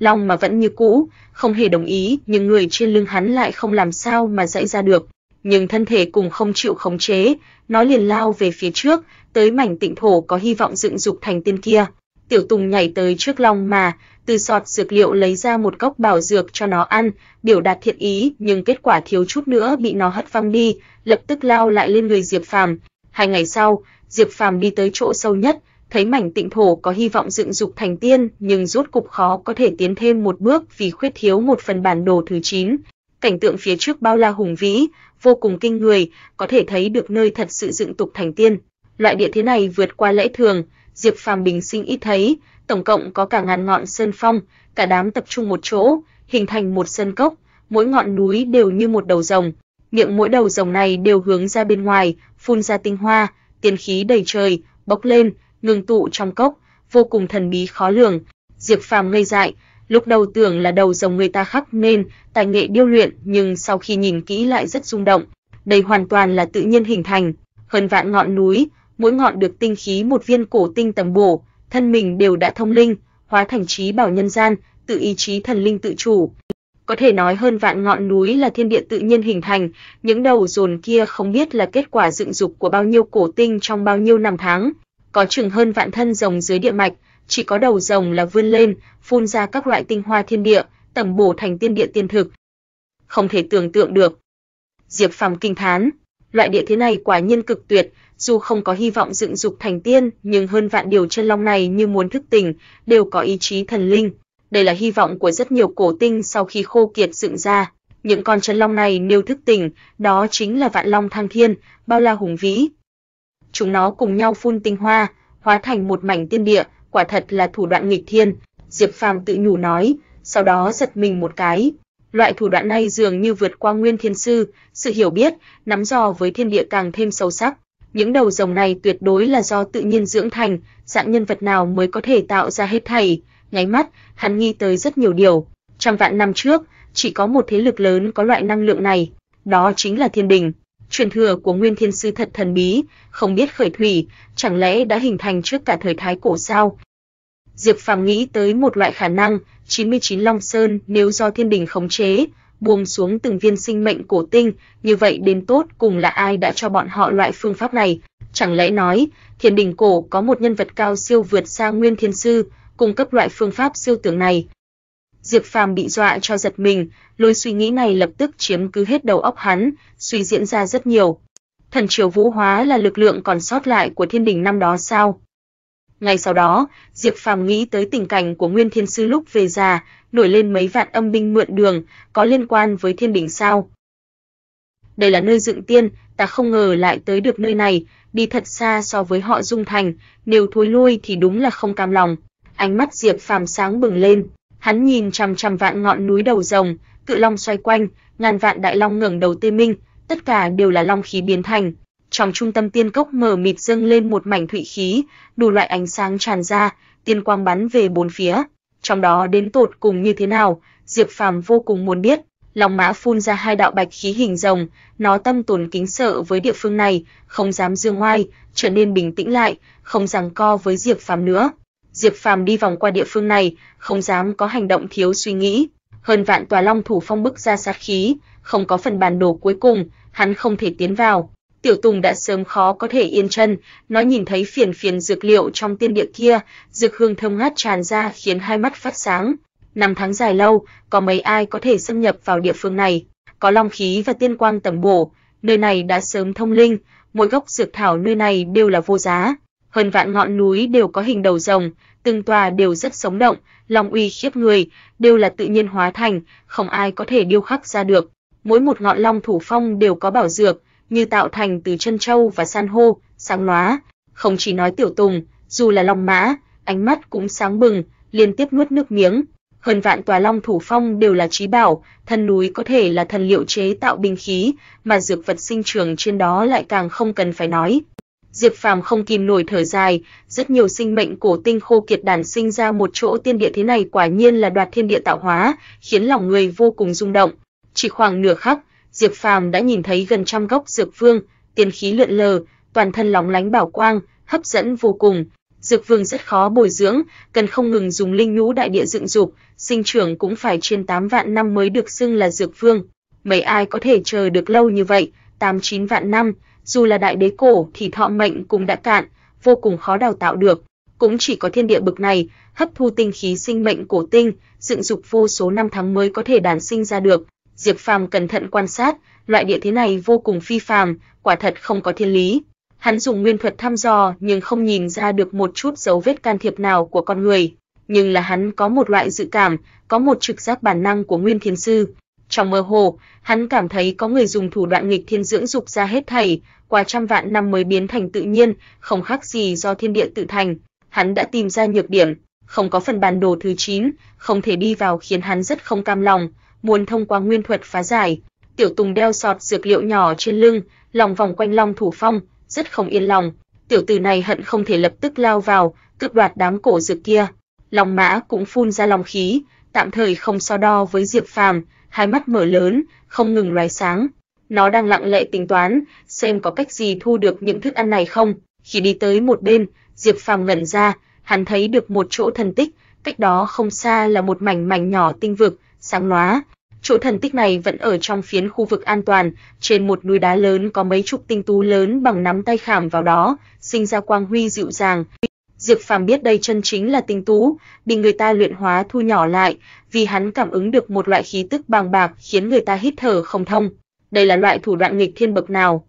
Long mà vẫn như cũ, không hề đồng ý, nhưng người trên lưng hắn lại không làm sao mà dãy ra được, nhưng thân thể cùng không chịu khống chế, nó liền lao về phía trước, tới mảnh tịnh thổ có hy vọng dựng dục thành tiên kia. Tiểu Tùng nhảy tới trước Long mà, từ sọt dược liệu lấy ra một cốc bảo dược cho nó ăn, biểu đạt thiện ý, nhưng kết quả thiếu chút nữa bị nó hất văng đi, lập tức lao lại lên người Diệp Phàm. Hai ngày sau, Diệp Phàm đi tới chỗ sâu nhất, thấy mảnh tịnh thổ có hy vọng dựng dục thành tiên, nhưng rốt cục khó có thể tiến thêm một bước vì khuyết thiếu một phần bản đồ thứ 9. Cảnh tượng phía trước bao la hùng vĩ, vô cùng kinh người, có thể thấy được nơi thật sự dựng tục thành tiên. Loại địa thế này vượt qua lễ thường, Diệp Phàm bình sinh ít thấy, tổng cộng có cả ngàn ngọn sơn phong, cả đám tập trung một chỗ, hình thành một sân cốc, mỗi ngọn núi đều như một đầu rồng, miệng mỗi đầu rồng này đều hướng ra bên ngoài, phun ra tinh hoa, tiên khí đầy trời, bốc lên, ngừng tụ trong cốc, vô cùng thần bí khó lường. Diệp Phàm ngây dại, lúc đầu tưởng là đầu rồng người ta khắc nên, tài nghệ điêu luyện, nhưng sau khi nhìn kỹ lại rất rung động, đây hoàn toàn là tự nhiên hình thành, hơn vạn ngọn núi, mỗi ngọn được tinh khí một viên cổ tinh tầm bổ, thân mình đều đã thông linh, hóa thành trí bảo nhân gian, tự ý chí thần linh tự chủ. Có thể nói hơn vạn ngọn núi là thiên địa tự nhiên hình thành, những đầu rồn kia không biết là kết quả dựng dục của bao nhiêu cổ tinh trong bao nhiêu năm tháng, có chừng hơn vạn thân rồng dưới địa mạch, chỉ có đầu rồng là vươn lên, phun ra các loại tinh hoa thiên địa, tẩm bổ thành tiên địa tiên thực. Không thể tưởng tượng được. Diệp Phàm kinh thán, loại địa thế này quả nhiên cực tuyệt, dù không có hy vọng dựng dục thành tiên, nhưng hơn vạn điều chân long này như muốn thức tỉnh, đều có ý chí thần linh. Đây là hy vọng của rất nhiều cổ tinh sau khi khô kiệt dựng ra. Những con chân long này nếu thức tỉnh, đó chính là vạn long thăng thiên, bao la hùng vĩ, chúng nó cùng nhau phun tinh hoa, hóa thành một mảnh tiên địa, quả thật là thủ đoạn nghịch thiên, Diệp Phàm tự nhủ nói, sau đó giật mình một cái. Loại thủ đoạn này dường như vượt qua Nguyên Thiên sư, sự hiểu biết, nắm dò với thiên địa càng thêm sâu sắc. Những đầu rồng này tuyệt đối là do tự nhiên dưỡng thành, dạng nhân vật nào mới có thể tạo ra hết thảy. Ngáy mắt, hắn nghi tới rất nhiều điều. Trăm vạn năm trước, chỉ có một thế lực lớn có loại năng lượng này, đó chính là Thiên Đình truyền thừa của Nguyên Thiên Sư thật thần bí, không biết khởi thủy, chẳng lẽ đã hình thành trước cả thời thái cổ sao? Diệp Phàm nghĩ tới một loại khả năng, 99 Long Sơn nếu do thiên đình khống chế, buông xuống từng viên sinh mệnh cổ tinh, như vậy đến tốt cùng là ai đã cho bọn họ loại phương pháp này? Chẳng lẽ nói, thiên đình cổ có một nhân vật cao siêu vượt xa Nguyên Thiên Sư, cung cấp loại phương pháp siêu tưởng này? Diệp Phàm bị dọa cho giật mình, lối suy nghĩ này lập tức chiếm cứ hết đầu óc hắn, suy diễn ra rất nhiều. Thần triều Vũ Hóa là lực lượng còn sót lại của Thiên đình năm đó sao? Ngay sau đó, Diệp Phàm nghĩ tới tình cảnh của Nguyên Thiên sư lúc về già, nổi lên mấy vạn âm binh mượn đường, có liên quan với Thiên đình sao? Đây là nơi dựng tiên, ta không ngờ lại tới được nơi này, đi thật xa so với họ Dung Thành, nếu thối lui thì đúng là không cam lòng. Ánh mắt Diệp Phàm sáng bừng lên hắn nhìn chằm chằm vạn ngọn núi đầu rồng, cự long xoay quanh, ngàn vạn đại long ngẩng đầu tê minh, tất cả đều là long khí biến thành. Trong trung tâm tiên cốc mở mịt dâng lên một mảnh thủy khí, đủ loại ánh sáng tràn ra, tiên quang bắn về bốn phía. Trong đó đến tột cùng như thế nào, Diệp Phàm vô cùng muốn biết. Long mã phun ra hai đạo bạch khí hình rồng, nó tâm tồn kính sợ với địa phương này, không dám dương ngoai, trở nên bình tĩnh lại, không giằng co với Diệp Phàm nữa. Diệp Phàm đi vòng qua địa phương này, không dám có hành động thiếu suy nghĩ. Hơn vạn tòa long thủ phong bức ra sát khí, không có phần bản đồ cuối cùng, hắn không thể tiến vào. Tiểu Tùng đã sớm khó có thể yên chân, nó nhìn thấy phiền phiền dược liệu trong tiên địa kia, dược hương thơm ngát tràn ra khiến hai mắt phát sáng. Năm tháng dài lâu, có mấy ai có thể xâm nhập vào địa phương này? Có long khí và tiên quang tầm bổ, nơi này đã sớm thông linh, mỗi gốc dược thảo nơi này đều là vô giá, hơn vạn ngọn núi đều có hình đầu rồng, từng tòa đều rất sống động, long uy khiếp người, đều là tự nhiên hóa thành, không ai có thể điêu khắc ra được. Mỗi một ngọn long thủ phong đều có bảo dược, như tạo thành từ chân châu và san hô, sáng lóa. Không chỉ nói tiểu tùng, dù là long mã, ánh mắt cũng sáng bừng, liên tiếp nuốt nước miếng. Hơn vạn tòa long thủ phong đều là trí bảo, thân núi có thể là thần liệu chế tạo binh khí, mà dược vật sinh trưởng trên đó lại càng không cần phải nói. Diệp Phàm không kìm nổi thở dài, rất nhiều sinh mệnh cổ tinh khô kiệt đàn sinh ra một chỗ tiên địa thế này quả nhiên là đoạt thiên địa tạo hóa, khiến lòng người vô cùng rung động. Chỉ khoảng nửa khắc, Diệp Phàm đã nhìn thấy gần trăm gốc dược vương, tiên khí lượn lờ, toàn thân lóng lánh bảo quang, hấp dẫn vô cùng. Dược vương rất khó bồi dưỡng, cần không ngừng dùng linh nhũ đại địa dựng dục, sinh trưởng cũng phải trên 8 vạn năm mới được xưng là dược vương. Mấy ai có thể chờ được lâu như vậy, 8 9 vạn năm, dù là đại đế cổ thì thọ mệnh cũng đã cạn, vô cùng khó đào tạo được, cũng chỉ có thiên địa bực này hấp thu tinh khí sinh mệnh cổ tinh, dựng dục vô số năm tháng mới có thể đàn sinh ra được. Diệp Phàm cẩn thận quan sát, loại địa thế này vô cùng phi phàm, quả thật không có thiên lý. Hắn dùng nguyên thuật thăm dò nhưng không nhìn ra được một chút dấu vết can thiệp nào của con người, nhưng là hắn có một loại dự cảm, có một trực giác bản năng của Nguyên Thiên sư, trong mơ hồ, hắn cảm thấy có người dùng thủ đoạn nghịch thiên dưỡng dục ra hết thảy, qua trăm vạn năm mới biến thành tự nhiên, không khác gì do thiên địa tự thành. Hắn đã tìm ra nhược điểm, không có phần bản đồ thứ 9, không thể đi vào khiến hắn rất không cam lòng, muốn thông qua nguyên thuật phá giải. Tiểu Tùng đeo sọt dược liệu nhỏ trên lưng, lòng vòng quanh Long Thủ Phong, rất không yên lòng. Tiểu tử này hận không thể lập tức lao vào, cướp đoạt đám cổ dược kia. Long Mã cũng phun ra long khí, tạm thời không so đo với Diệp Phàm, hai mắt mở lớn, không ngừng loài sáng. Nó đang lặng lẽ tính toán, xem có cách gì thu được những thức ăn này không. Khi đi tới một bên, Diệp Phàm ngẩn ra, hắn thấy được một chỗ thần tích, cách đó không xa là một mảnh mảnh nhỏ tinh vực, sáng lóa. Chỗ thần tích này vẫn ở trong phiến khu vực an toàn, trên một núi đá lớn có mấy chục tinh tú lớn bằng nắm tay khảm vào đó, sinh ra quang huy dịu dàng. Diệp Phàm biết đây chân chính là tinh tú, bị người ta luyện hóa thu nhỏ lại, vì hắn cảm ứng được một loại khí tức bàng bạc khiến người ta hít thở không thông. Đây là loại thủ đoạn nghịch thiên bậc nào?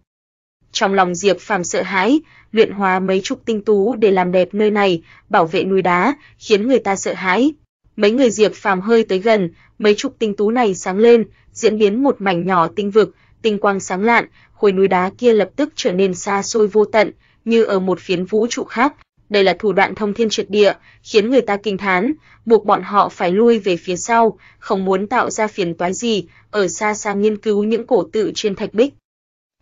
Trong lòng Diệp Phàm sợ hãi, luyện hóa mấy chục tinh tú để làm đẹp nơi này, bảo vệ núi đá, khiến người ta sợ hãi. Mấy người Diệp Phàm hơi tới gần, mấy chục tinh tú này sáng lên, diễn biến một mảnh nhỏ tinh vực, tinh quang sáng lạn, khối núi đá kia lập tức trở nên xa xôi vô tận, như ở một phiến vũ trụ khác, đây là thủ đoạn thông thiên triệt địa, khiến người ta kinh thán, buộc bọn họ phải lui về phía sau, không muốn tạo ra phiền toái gì, ở xa xa nghiên cứu những cổ tự trên thạch bích.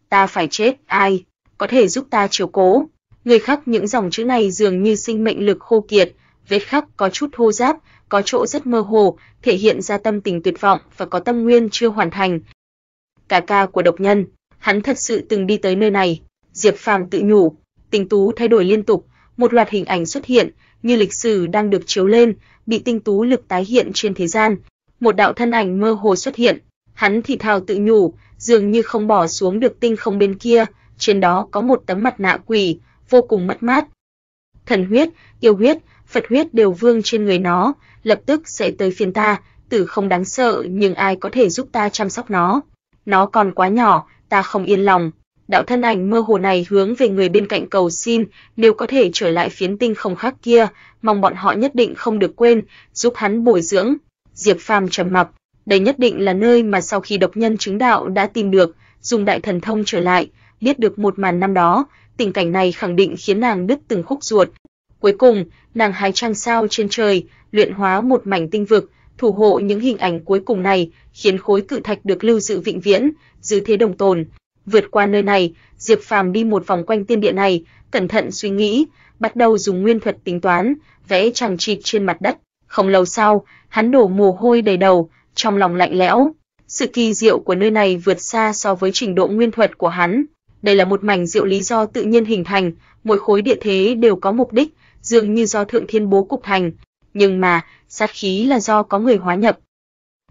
Ta phải chết, ai có thể giúp ta chiếu cố? Người khắc những dòng chữ này dường như sinh mệnh lực khô kiệt, vết khắc có chút hô giáp có chỗ rất mơ hồ, thể hiện ra tâm tình tuyệt vọng và có tâm nguyên chưa hoàn thành. Cả ca của độc nhân, hắn thật sự từng đi tới nơi này, Diệp Phàm tự nhủ, tình tú thay đổi liên tục, một loạt hình ảnh xuất hiện, như lịch sử đang được chiếu lên, bị tinh tú lực tái hiện trên thế gian. Một đạo thân ảnh mơ hồ xuất hiện, hắn thì thào tự nhủ, dường như không bỏ xuống được tinh không bên kia, trên đó có một tấm mặt nạ quỷ, vô cùng mất mát. Thần huyết, yêu huyết, Phật huyết đều vương trên người nó, lập tức sẽ tới phiền ta, tử không đáng sợ nhưng ai có thể giúp ta chăm sóc nó. Nó còn quá nhỏ, ta không yên lòng, đạo thân ảnh mơ hồ này hướng về người bên cạnh cầu xin, nếu có thể trở lại phiến tinh không khác kia, mong bọn họ nhất định không được quên, giúp hắn bồi dưỡng. Diệp Phàm trầm mặc, đây nhất định là nơi mà sau khi độc nhân chứng đạo đã tìm được, dùng đại thần thông trở lại, biết được một màn năm đó, tình cảnh này khẳng định khiến nàng đứt từng khúc ruột. Cuối cùng, nàng hái trăng sao trên trời, luyện hóa một mảnh tinh vực, thủ hộ những hình ảnh cuối cùng này, khiến khối cự thạch được lưu giữ vĩnh viễn, dư thế đồng tồn. Vượt qua nơi này, Diệp Phàm đi một vòng quanh tiên địa này, cẩn thận suy nghĩ, bắt đầu dùng nguyên thuật tính toán, vẽ chằng chịt trên mặt đất. Không lâu sau, hắn đổ mồ hôi đầy đầu, trong lòng lạnh lẽo. Sự kỳ diệu của nơi này vượt xa so với trình độ nguyên thuật của hắn. Đây là một mảnh diệu lý do tự nhiên hình thành, mỗi khối địa thế đều có mục đích, dường như do thượng thiên bố cục thành, nhưng mà sát khí là do có người hóa nhập,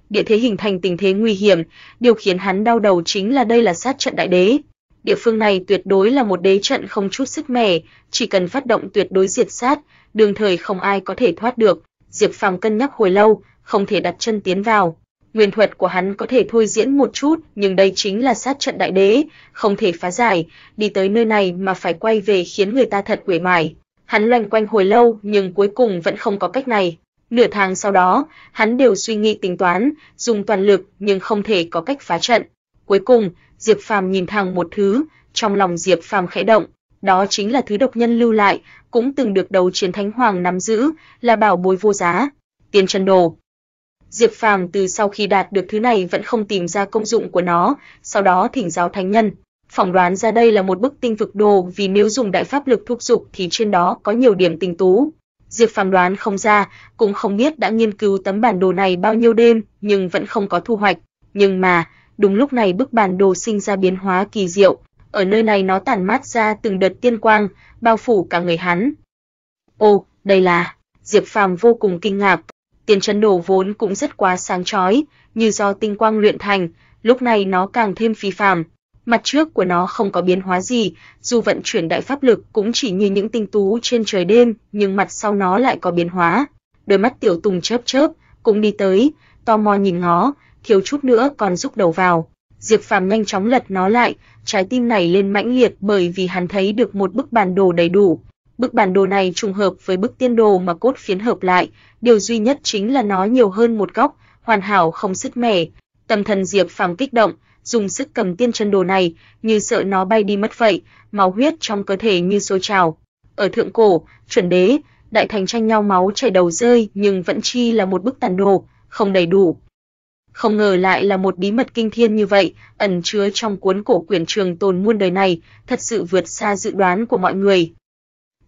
địa thế hình thành tình thế nguy hiểm, điều khiến hắn đau đầu chính là đây là sát trận đại đế. Địa phương này tuyệt đối là một đế trận không chút sức mẻ, chỉ cần phát động tuyệt đối diệt sát, đường thời không ai có thể thoát được. Diệp Phàm cân nhắc hồi lâu, không thể đặt chân tiến vào. Nguyên thuật của hắn có thể thôi diễn một chút, nhưng đây chính là sát trận đại đế, không thể phá giải, đi tới nơi này mà phải quay về khiến người ta thật quỷ mải. Hắn loanh quanh hồi lâu, nhưng cuối cùng vẫn không có cách này. Nửa tháng sau đó, hắn đều suy nghĩ tính toán, dùng toàn lực nhưng không thể có cách phá trận. Cuối cùng, Diệp Phàm nhìn thẳng một thứ, trong lòng Diệp Phàm khẽ động, đó chính là thứ độc nhân lưu lại, cũng từng được đầu chiến thánh hoàng nắm giữ, là bảo bối vô giá, tiên chân đồ. Diệp Phàm từ sau khi đạt được thứ này vẫn không tìm ra công dụng của nó, sau đó thỉnh giáo thánh nhân, phỏng đoán ra đây là một bức tinh vực đồ vì nếu dùng đại pháp lực thúc dục thì trên đó có nhiều điểm tinh tú, Diệp Phàm đoán không ra, cũng không biết đã nghiên cứu tấm bản đồ này bao nhiêu đêm, nhưng vẫn không có thu hoạch, nhưng mà, đúng lúc này bức bản đồ sinh ra biến hóa kỳ diệu, ở nơi này nó tản mát ra từng đợt tiên quang, bao phủ cả người hắn. Ô, đây là, Diệp Phàm vô cùng kinh ngạc, tiền trấn đồ vốn cũng rất quá sáng chói, như do tinh quang luyện thành, lúc này nó càng thêm phi phàm, mặt trước của nó không có biến hóa gì, dù vận chuyển đại pháp lực cũng chỉ như những tinh tú trên trời đêm, nhưng mặt sau nó lại có biến hóa. Đôi mắt Tiểu Tùng chớp chớp, cũng đi tới, tò mò nhìn ngó, thiếu chút nữa còn rúc đầu vào. Diệp Phàm nhanh chóng lật nó lại, trái tim này lên mãnh liệt bởi vì hắn thấy được một bức bản đồ đầy đủ. Bức bản đồ này trùng hợp với bức tiên đồ mà cốt phiến hợp lại, điều duy nhất chính là nó nhiều hơn một góc, hoàn hảo không sứt mẻ. Tâm thần Diệp Phàm kích động, dùng sức cầm tiên chân đồ này, như sợ nó bay đi mất vậy, máu huyết trong cơ thể như sôi trào. Ở thượng cổ, chuẩn đế, đại thành tranh nhau máu chảy đầu rơi, nhưng vẫn chi là một bức tàn đồ, không đầy đủ. Không ngờ lại là một bí mật kinh thiên như vậy, ẩn chứa trong cuốn cổ quyển trường tồn muôn đời này, thật sự vượt xa dự đoán của mọi người.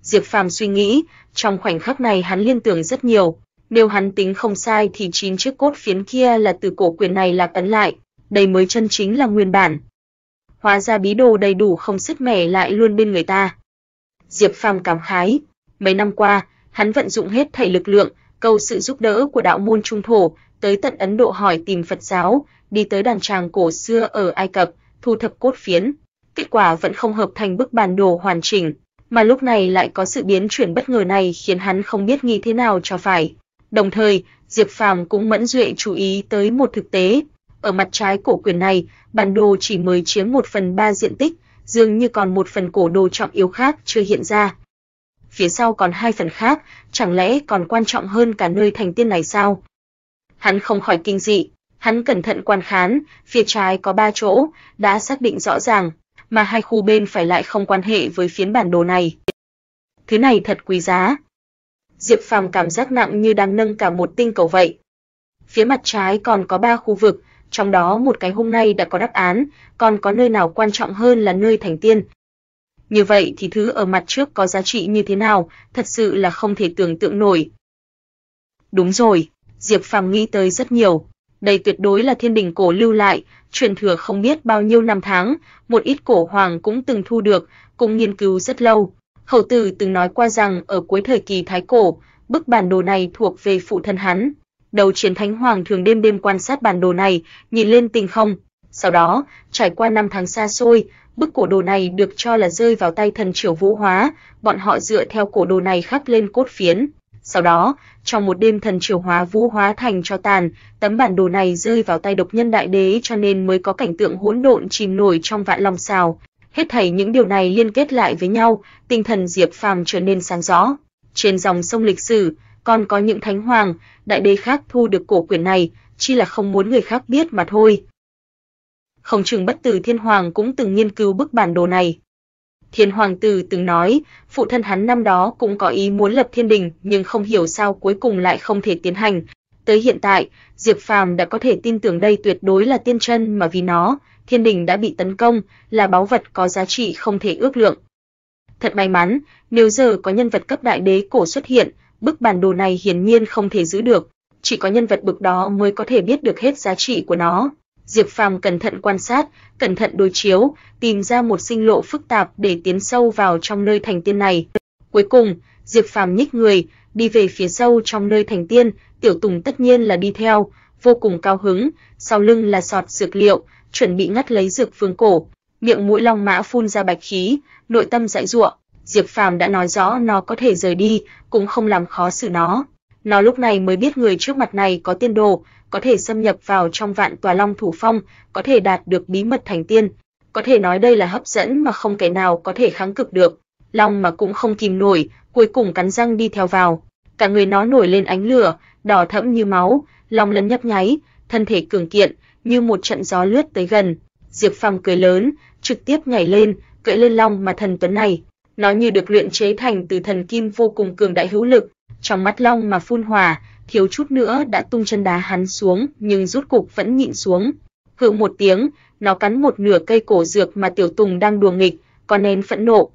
Diệp Phàm suy nghĩ, trong khoảnh khắc này hắn liên tưởng rất nhiều, nếu hắn tính không sai thì chín chiếc cốt phiến kia là từ cổ quyển này lạc ấn lại, đây mới chân chính là nguyên bản. Hóa ra bí đồ đầy đủ không sứt mẻ lại luôn bên người ta. Diệp Phàm cảm khái, mấy năm qua, hắn vận dụng hết thảy lực lượng, cầu sự giúp đỡ của đạo môn trung thổ, tới tận Ấn Độ hỏi tìm Phật giáo, đi tới đàn tràng cổ xưa ở Ai Cập, thu thập cốt phiến, kết quả vẫn không hợp thành bức bản đồ hoàn chỉnh, mà lúc này lại có sự biến chuyển bất ngờ này khiến hắn không biết nghi thế nào cho phải. Đồng thời, Diệp Phàm cũng mẫn duệ chú ý tới một thực tế, ở mặt trái cổ quyền này, bản đồ chỉ mới chiếm một phần ba diện tích, dường như còn một phần cổ đồ trọng yếu khác chưa hiện ra. Phía sau còn hai phần khác, chẳng lẽ còn quan trọng hơn cả nơi thành tiên này sao? Hắn không khỏi kinh dị, hắn cẩn thận quan khán, phía trái có ba chỗ, đã xác định rõ ràng, mà hai khu bên phải lại không quan hệ với phiến bản đồ này. Thứ này thật quý giá. Diệp Phàm cảm giác nặng như đang nâng cả một tinh cầu vậy. Phía mặt trái còn có ba khu vực, trong đó một cái hôm nay đã có đáp án, còn có nơi nào quan trọng hơn là nơi thành tiên. Như vậy thì thứ ở mặt trước có giá trị như thế nào, thật sự là không thể tưởng tượng nổi. Đúng rồi, Diệp Phàm nghĩ tới rất nhiều, đây tuyệt đối là thiên đình cổ lưu lại, truyền thừa không biết bao nhiêu năm tháng, một ít cổ hoàng cũng từng thu được, cũng nghiên cứu rất lâu. Hầu tử từng nói qua rằng ở cuối thời kỳ Thái cổ, bức bản đồ này thuộc về phụ thân hắn, đầu chiến thánh hoàng thường đêm đêm quan sát bản đồ này, nhìn lên tình không. Sau đó, trải qua năm tháng xa xôi, bức cổ đồ này được cho là rơi vào tay thần triều Vũ Hóa, bọn họ dựa theo cổ đồ này khắc lên cốt phiến. Sau đó, trong một đêm thần triều hóa Vũ Hóa thành cho tàn, tấm bản đồ này rơi vào tay độc nhân đại đế cho nên mới có cảnh tượng hỗn độn chìm nổi trong vạn long xào. Hết thảy những điều này liên kết lại với nhau, tinh thần Diệp Phàm trở nên sáng rõ. Trên dòng sông lịch sử, còn có những thánh hoàng, đại đế khác thu được cổ quyển này, chỉ là không muốn người khác biết mà thôi. Không chừng bất tử thiên hoàng cũng từng nghiên cứu bức bản đồ này. Thiên hoàng tử từng nói, phụ thân hắn năm đó cũng có ý muốn lập thiên đình nhưng không hiểu sao cuối cùng lại không thể tiến hành. Tới hiện tại, Diệp Phàm đã có thể tin tưởng đây tuyệt đối là tiên chân mà vì nó, thiên đình đã bị tấn công, là báu vật có giá trị không thể ước lượng. Thật may mắn, nếu giờ có nhân vật cấp đại đế cổ xuất hiện, bức bản đồ này hiển nhiên không thể giữ được, chỉ có nhân vật bực đó mới có thể biết được hết giá trị của nó. Diệp Phàm cẩn thận quan sát, cẩn thận đối chiếu, tìm ra một sinh lộ phức tạp để tiến sâu vào trong nơi thành tiên này. Cuối cùng, Diệp Phàm nhích người, đi về phía sâu trong nơi thành tiên, Tiểu Tùng tất nhiên là đi theo, vô cùng cao hứng, sau lưng là sọt dược liệu, chuẩn bị ngắt lấy dược phương cổ, miệng mũi long mã phun ra bạch khí, nội tâm dãi dụa. Diệp Phàm đã nói rõ nó có thể rời đi, cũng không làm khó xử nó. Nó lúc này mới biết người trước mặt này có tiên đồ, có thể xâm nhập vào trong vạn tòa long thủ phong, có thể đạt được bí mật thành tiên. Có thể nói đây là hấp dẫn mà không kẻ nào có thể kháng cực được. Long mà cũng không kìm nổi, cuối cùng cắn răng đi theo vào. Cả người nó nổi lên ánh lửa, đỏ thẫm như máu, long lấn nhấp nháy, thân thể cường kiện, như một trận gió lướt tới gần. Diệp Phàm cười lớn, trực tiếp nhảy lên, cưỡi lên long mà thần tuấn này. Nó như được luyện chế thành từ thần kim vô cùng cường đại hữu lực, trong mắt Long mà phun hòa, thiếu chút nữa đã tung chân đá hắn xuống, nhưng rút cục vẫn nhịn xuống. Hừ một tiếng, nó cắn một nửa cây cổ dược mà Tiểu Tùng đang đùa nghịch, còn nên phẫn nộ.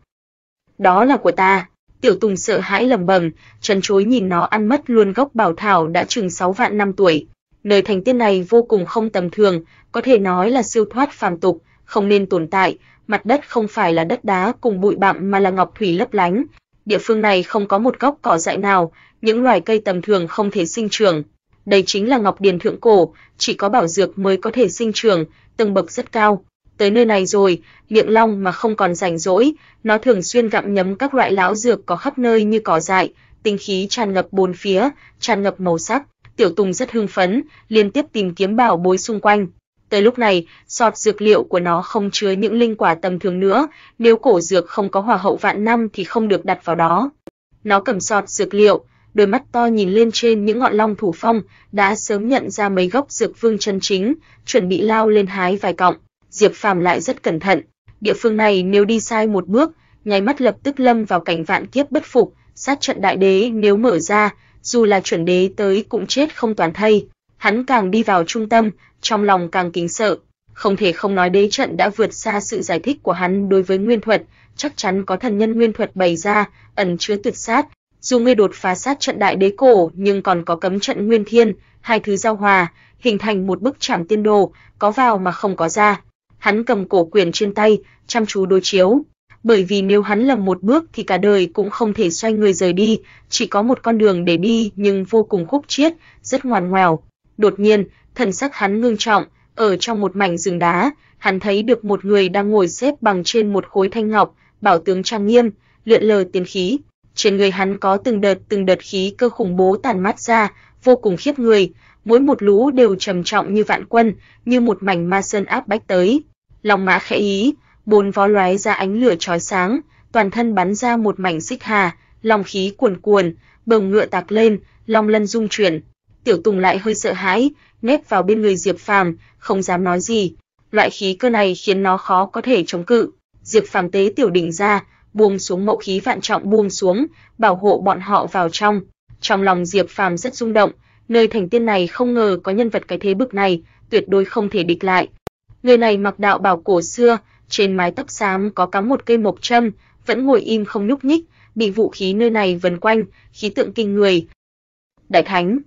Đó là của ta. Tiểu Tùng sợ hãi lẩm bẩm, chân chối nhìn nó ăn mất luôn gốc bảo thảo đã chừng 6 vạn năm tuổi. Nơi thành tiên này vô cùng không tầm thường, có thể nói là siêu thoát phàm tục, không nên tồn tại, mặt đất không phải là đất đá cùng bụi bặm mà là ngọc thủy lấp lánh. Địa phương này không có một gốc cỏ dại nào, những loài cây tầm thường không thể sinh trưởng. Đây chính là ngọc điền thượng cổ, chỉ có bảo dược mới có thể sinh trưởng, từng bậc rất cao. Tới nơi này rồi, miệng long mà không còn rảnh rỗi, nó thường xuyên gặm nhấm các loại lão dược có khắp nơi như cỏ dại, tinh khí tràn ngập bốn phía, tràn ngập màu sắc. Tiểu Tùng rất hưng phấn, liên tiếp tìm kiếm bảo bối xung quanh. Tới lúc này, sọt dược liệu của nó không chứa những linh quả tầm thường nữa, nếu cổ dược không có hòa hậu vạn năm thì không được đặt vào đó. Nó cầm sọt dược liệu, đôi mắt to nhìn lên trên những ngọn long thủ phong, đã sớm nhận ra mấy gốc dược vương chân chính, chuẩn bị lao lên hái vài cọng. Diệp Phàm lại rất cẩn thận, địa phương này nếu đi sai một bước, nháy mắt lập tức lâm vào cảnh vạn kiếp bất phục, sát trận đại đế nếu mở ra, dù là chuẩn đế tới cũng chết không toàn thây hắn càng đi vào trung tâm, trong lòng càng kính sợ. Không thể không nói đế trận đã vượt xa sự giải thích của hắn đối với nguyên thuật, chắc chắn có thần nhân nguyên thuật bày ra, ẩn chứa tuyệt sát. Dù ngươi đột phá sát trận đại đế cổ, nhưng còn có cấm trận nguyên thiên, hai thứ giao hòa, hình thành một bức trảm tiên đồ, có vào mà không có ra. Hắn cầm cổ quyền trên tay, chăm chú đối chiếu, bởi vì nếu hắn lầm một bước thì cả đời cũng không thể xoay người rời đi, chỉ có một con đường để đi nhưng vô cùng khúc chiết, rất ngoan ngoèo. Đột nhiên, thần sắc hắn ngưng trọng, ở trong một mảnh rừng đá, hắn thấy được một người đang ngồi xếp bằng trên một khối thanh ngọc, bảo tướng trang nghiêm, lượn lờ tiên khí. Trên người hắn có từng đợt từng đợt khí cơ khủng bố tàn mát ra, vô cùng khiếp người, mỗi một lũ đều trầm trọng như vạn quân, như một mảnh ma sơn áp bách tới. Lòng mã khẽ ý, bốn vó lóe ra ánh lửa chói sáng, toàn thân bắn ra một mảnh xích hà, long khí cuồn cuồn, bồng ngựa tạc lên, long lân rung chuyển, Tiểu Tùng lại hơi sợ hãi, nép vào bên người Diệp Phàm, không dám nói gì. Loại khí cơ này khiến nó khó có thể chống cự. Diệp Phàm tế tiểu đỉnh ra, buông xuống mậu khí vạn trọng buông xuống, bảo hộ bọn họ vào trong. Trong lòng Diệp Phàm rất rung động, nơi thành tiên này không ngờ có nhân vật cái thế bực này, tuyệt đối không thể địch lại. Người này mặc đạo bào cổ xưa, trên mái tóc xám có cắm một cây mộc châm, vẫn ngồi im không nhúc nhích, bị vũ khí nơi này vần quanh, khí tượng kinh người. Đại Thánh,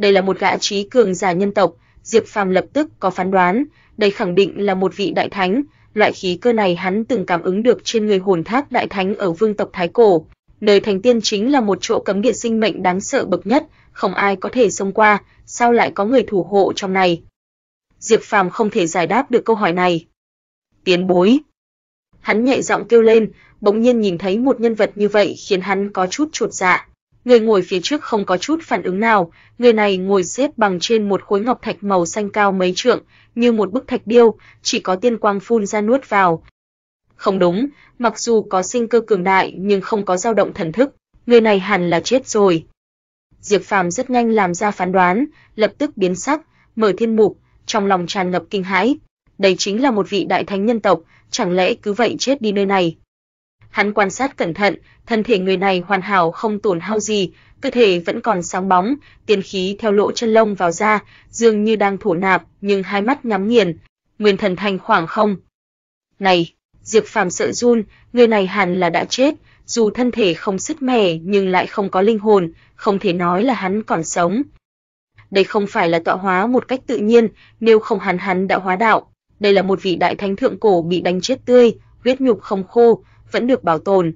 đây là một gã trí cường giả nhân tộc, Diệp Phàm lập tức có phán đoán, đây khẳng định là một vị đại thánh, loại khí cơ này hắn từng cảm ứng được trên người hồn thác đại thánh ở vương tộc Thái Cổ. Nơi thành tiên chính là một chỗ cấm địa sinh mệnh đáng sợ bậc nhất, không ai có thể xông qua, sao lại có người thủ hộ trong này? Diệp Phàm không thể giải đáp được câu hỏi này. Tiến bối. Hắn nhẹ giọng kêu lên, bỗng nhiên nhìn thấy một nhân vật như vậy khiến hắn có chút chuột dạ. Người ngồi phía trước không có chút phản ứng nào, người này ngồi xếp bằng trên một khối ngọc thạch màu xanh cao mấy trượng, như một bức thạch điêu, chỉ có tiên quang phun ra nuốt vào. Không đúng, mặc dù có sinh cơ cường đại nhưng không có dao động thần thức, người này hẳn là chết rồi. Diệp Phàm rất nhanh làm ra phán đoán, lập tức biến sắc, mở thiên mục, trong lòng tràn ngập kinh hãi. Đây chính là một vị đại thánh nhân tộc, chẳng lẽ cứ vậy chết đi nơi này? Hắn quan sát cẩn thận, thân thể người này hoàn hảo không tổn hao gì, cơ thể vẫn còn sáng bóng, tiên khí theo lỗ chân lông vào ra, dường như đang thổ nạp, nhưng hai mắt nhắm nghiền, nguyên thần thành khoảng không. Này, Diệp Phàm sợ run, người này hẳn là đã chết, dù thân thể không sứt mẻ nhưng lại không có linh hồn, không thể nói là hắn còn sống. Đây không phải là tọa hóa một cách tự nhiên, nếu không hắn hắn đã hóa đạo. Đây là một vị đại thánh thượng cổ bị đánh chết tươi, huyết nhục không khô, vẫn được bảo tồn.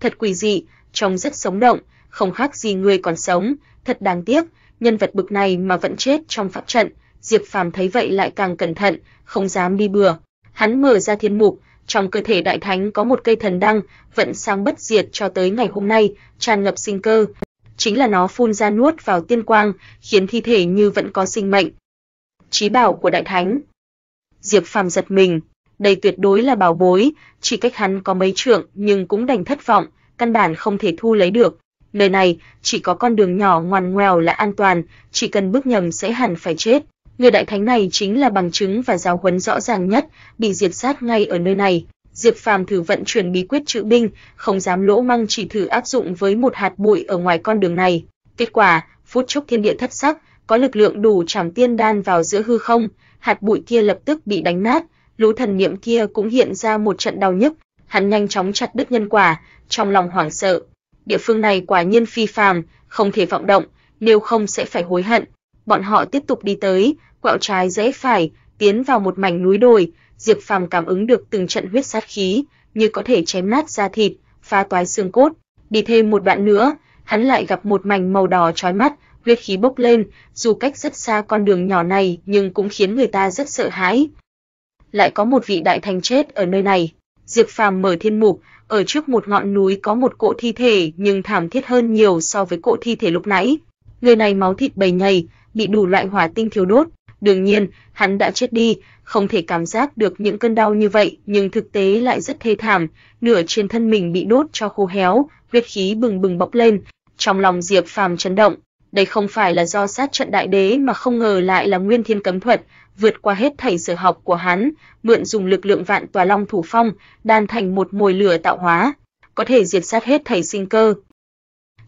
Thật quỷ dị, trông rất sống động, không khác gì người còn sống, thật đáng tiếc, nhân vật bực này mà vẫn chết trong pháp trận, Diệp Phàm thấy vậy lại càng cẩn thận, không dám đi bừa. Hắn mở ra thiên mục, trong cơ thể đại thánh có một cây thần đăng, vận sang bất diệt cho tới ngày hôm nay, tràn ngập sinh cơ. Chính là nó phun ra nuốt vào tiên quang, khiến thi thể như vẫn có sinh mệnh. Chí bảo của đại thánh. Diệp Phàm giật mình, đây tuyệt đối là bảo bối, chỉ cách hắn có mấy trượng nhưng cũng đành thất vọng, căn bản không thể thu lấy được. Nơi này chỉ có con đường nhỏ ngoằn ngoèo là an toàn, chỉ cần bước nhầm sẽ hẳn phải chết. Người đại thánh này chính là bằng chứng và giáo huấn rõ ràng nhất, bị diệt sát ngay ở nơi này. Diệp Phàm thử vận chuyển bí quyết trữ binh, không dám lỗ măng chỉ thử áp dụng với một hạt bụi ở ngoài con đường này. Kết quả, phút chốc thiên địa thất sắc, có lực lượng đủ chảm tiên đan vào giữa hư không, hạt bụi kia lập tức bị đánh nát, lũ thần niệm kia cũng hiện ra một trận đau nhức, hắn nhanh chóng chặt đứt nhân quả, trong lòng hoảng sợ. Địa phương này quả nhiên phi phàm, không thể vọng động, nếu không sẽ phải hối hận. Bọn họ tiếp tục đi tới, quẹo trái rẽ phải, tiến vào một mảnh núi đồi, Diệp Phàm cảm ứng được từng trận huyết sát khí, như có thể chém nát da thịt, phá toái xương cốt. Đi thêm một đoạn nữa, hắn lại gặp một mảnh màu đỏ chói mắt, huyết khí bốc lên, dù cách rất xa con đường nhỏ này nhưng cũng khiến người ta rất sợ hãi lại có một vị đại thành chết ở nơi này. Diệp Phàm mở thiên mục, ở trước một ngọn núi có một cỗ thi thể, nhưng thảm thiết hơn nhiều so với cỗ thi thể lúc nãy. Người này máu thịt bầy nhầy, bị đủ loại hỏa tinh thiêu đốt, đương nhiên, hắn đã chết đi, không thể cảm giác được những cơn đau như vậy, nhưng thực tế lại rất thê thảm, nửa trên thân mình bị đốt cho khô héo, huyết khí bừng bừng bốc lên, trong lòng Diệp Phàm chấn động, đây không phải là do sát trận đại đế mà không ngờ lại là nguyên thiên cấm thuật, vượt qua hết thảy sở học của hắn, mượn dùng lực lượng vạn tòa long thủ phong, đan thành một mồi lửa tạo hóa, có thể diệt sát hết thảy sinh cơ.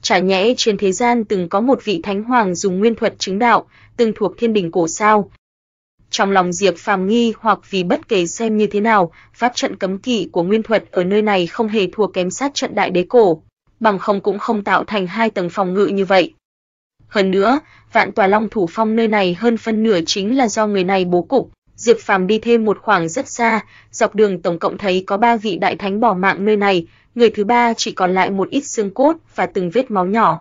Chả nhẽ trên thế gian từng có một vị thánh hoàng dùng nguyên thuật chứng đạo, từng thuộc thiên đình cổ sao? Trong lòng Diệp Phàm nghi hoặc vì bất kể xem như thế nào, pháp trận cấm kỵ của nguyên thuật ở nơi này không hề thua kém sát trận đại đế cổ, bằng không cũng không tạo thành hai tầng phòng ngự như vậy. Hơn nữa, vạn tòa long thủ phong nơi này hơn phân nửa chính là do người này bố cục. Diệp Phàm đi thêm một khoảng rất xa, dọc đường tổng cộng thấy có ba vị đại thánh bỏ mạng nơi này, người thứ ba chỉ còn lại một ít xương cốt và từng vết máu nhỏ.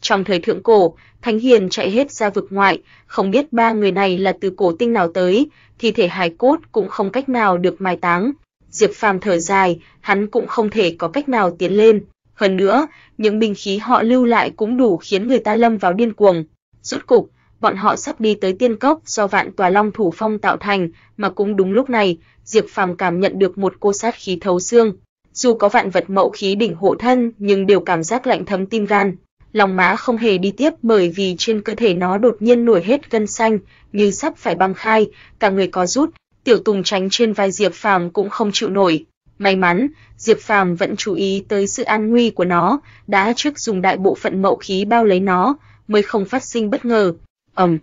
Trong thời thượng cổ, thánh hiền chạy hết ra vực ngoại, không biết ba người này là từ cổ tinh nào tới, thi thể hài cốt cũng không cách nào được mai táng. Diệp Phàm thở dài, hắn cũng không thể có cách nào tiến lên, hơn nữa, những binh khí họ lưu lại cũng đủ khiến người ta lâm vào điên cuồng. Rốt cục, bọn họ sắp đi tới tiên cốc do vạn tòa long thủ phong tạo thành, mà cũng đúng lúc này, Diệp Phàm cảm nhận được một cô sát khí thấu xương. Dù có vạn vật mẫu khí đỉnh hộ thân, nhưng đều cảm giác lạnh thấm tim gan. Lòng má không hề đi tiếp bởi vì trên cơ thể nó đột nhiên nổi hết gân xanh, như sắp phải băng khai, cả người có rút, Tiểu Tùng tránh trên vai Diệp Phàm cũng không chịu nổi. May mắn, Diệp Phàm vẫn chú ý tới sự an nguy của nó, đã trước dùng đại bộ phận mậu khí bao lấy nó, mới không phát sinh bất ngờ. Ầm.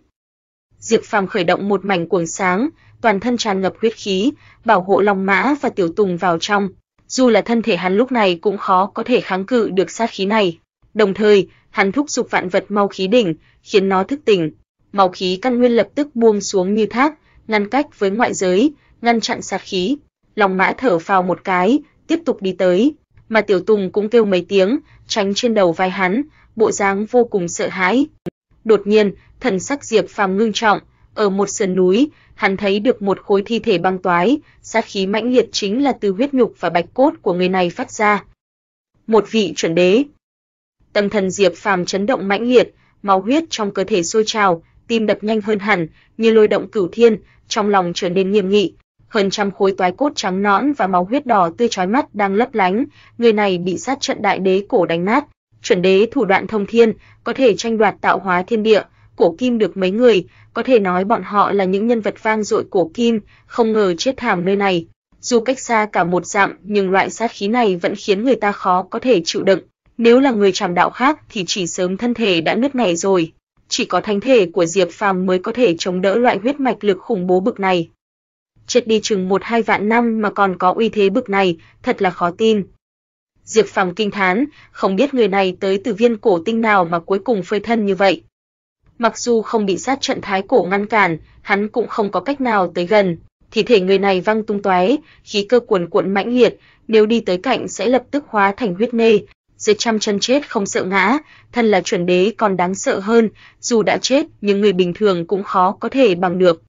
Diệp Phàm khởi động một mảnh cuồng sáng, toàn thân tràn ngập huyết khí, bảo hộ Long Mã và Tiểu Tùng vào trong. Dù là thân thể hắn lúc này cũng khó có thể kháng cự được sát khí này. Đồng thời, hắn thúc giục vạn vật mau khí đỉnh, khiến nó thức tỉnh. Máu khí căn nguyên lập tức buông xuống như thác, ngăn cách với ngoại giới, ngăn chặn sát khí. Lòng mã thở phào một cái, tiếp tục đi tới, mà Tiểu Tùng cũng kêu mấy tiếng, tránh trên đầu vai hắn, bộ dáng vô cùng sợ hãi. Đột nhiên, thần sắc Diệp Phàm ngưng trọng, ở một sườn núi, hắn thấy được một khối thi thể băng toái, sát khí mãnh liệt chính là từ huyết nhục và bạch cốt của người này phát ra. Một vị chuẩn đế. Tâm thần Diệp Phàm chấn động mãnh liệt, máu huyết trong cơ thể sôi trào, tim đập nhanh hơn hẳn, như lôi động cửu thiên, trong lòng trở nên nghiêm nghị, hơn trăm khối toái cốt trắng nõn và máu huyết đỏ tươi chói mắt đang lấp lánh, người này bị sát trận đại đế cổ đánh nát. Chuẩn đế thủ đoạn thông thiên, có thể tranh đoạt tạo hóa thiên địa, cổ kim được mấy người, có thể nói bọn họ là những nhân vật vang dội cổ kim, không ngờ chết thảm nơi này. Dù cách xa cả một dặm, nhưng loại sát khí này vẫn khiến người ta khó có thể chịu đựng. Nếu là người trảm đạo khác thì chỉ sớm thân thể đã nứt nẻ rồi. Chỉ có thánh thể của Diệp Phàm mới có thể chống đỡ loại huyết mạch lực khủng bố bực này chết đi chừng một hai vạn năm mà còn có uy thế bực này, thật là khó tin. Diệp Phàm kinh thán, không biết người này tới từ viên cổ tinh nào mà cuối cùng phơi thân như vậy. Mặc dù không bị sát trận thái cổ ngăn cản, hắn cũng không có cách nào tới gần. Thì thể người này văng tung tóe, khí cơ cuồn cuộn mãnh liệt, nếu đi tới cạnh sẽ lập tức hóa thành huyết nê. Dưới trăm chân chết không sợ ngã, thân là chuẩn đế còn đáng sợ hơn, dù đã chết nhưng người bình thường cũng khó có thể bằng được.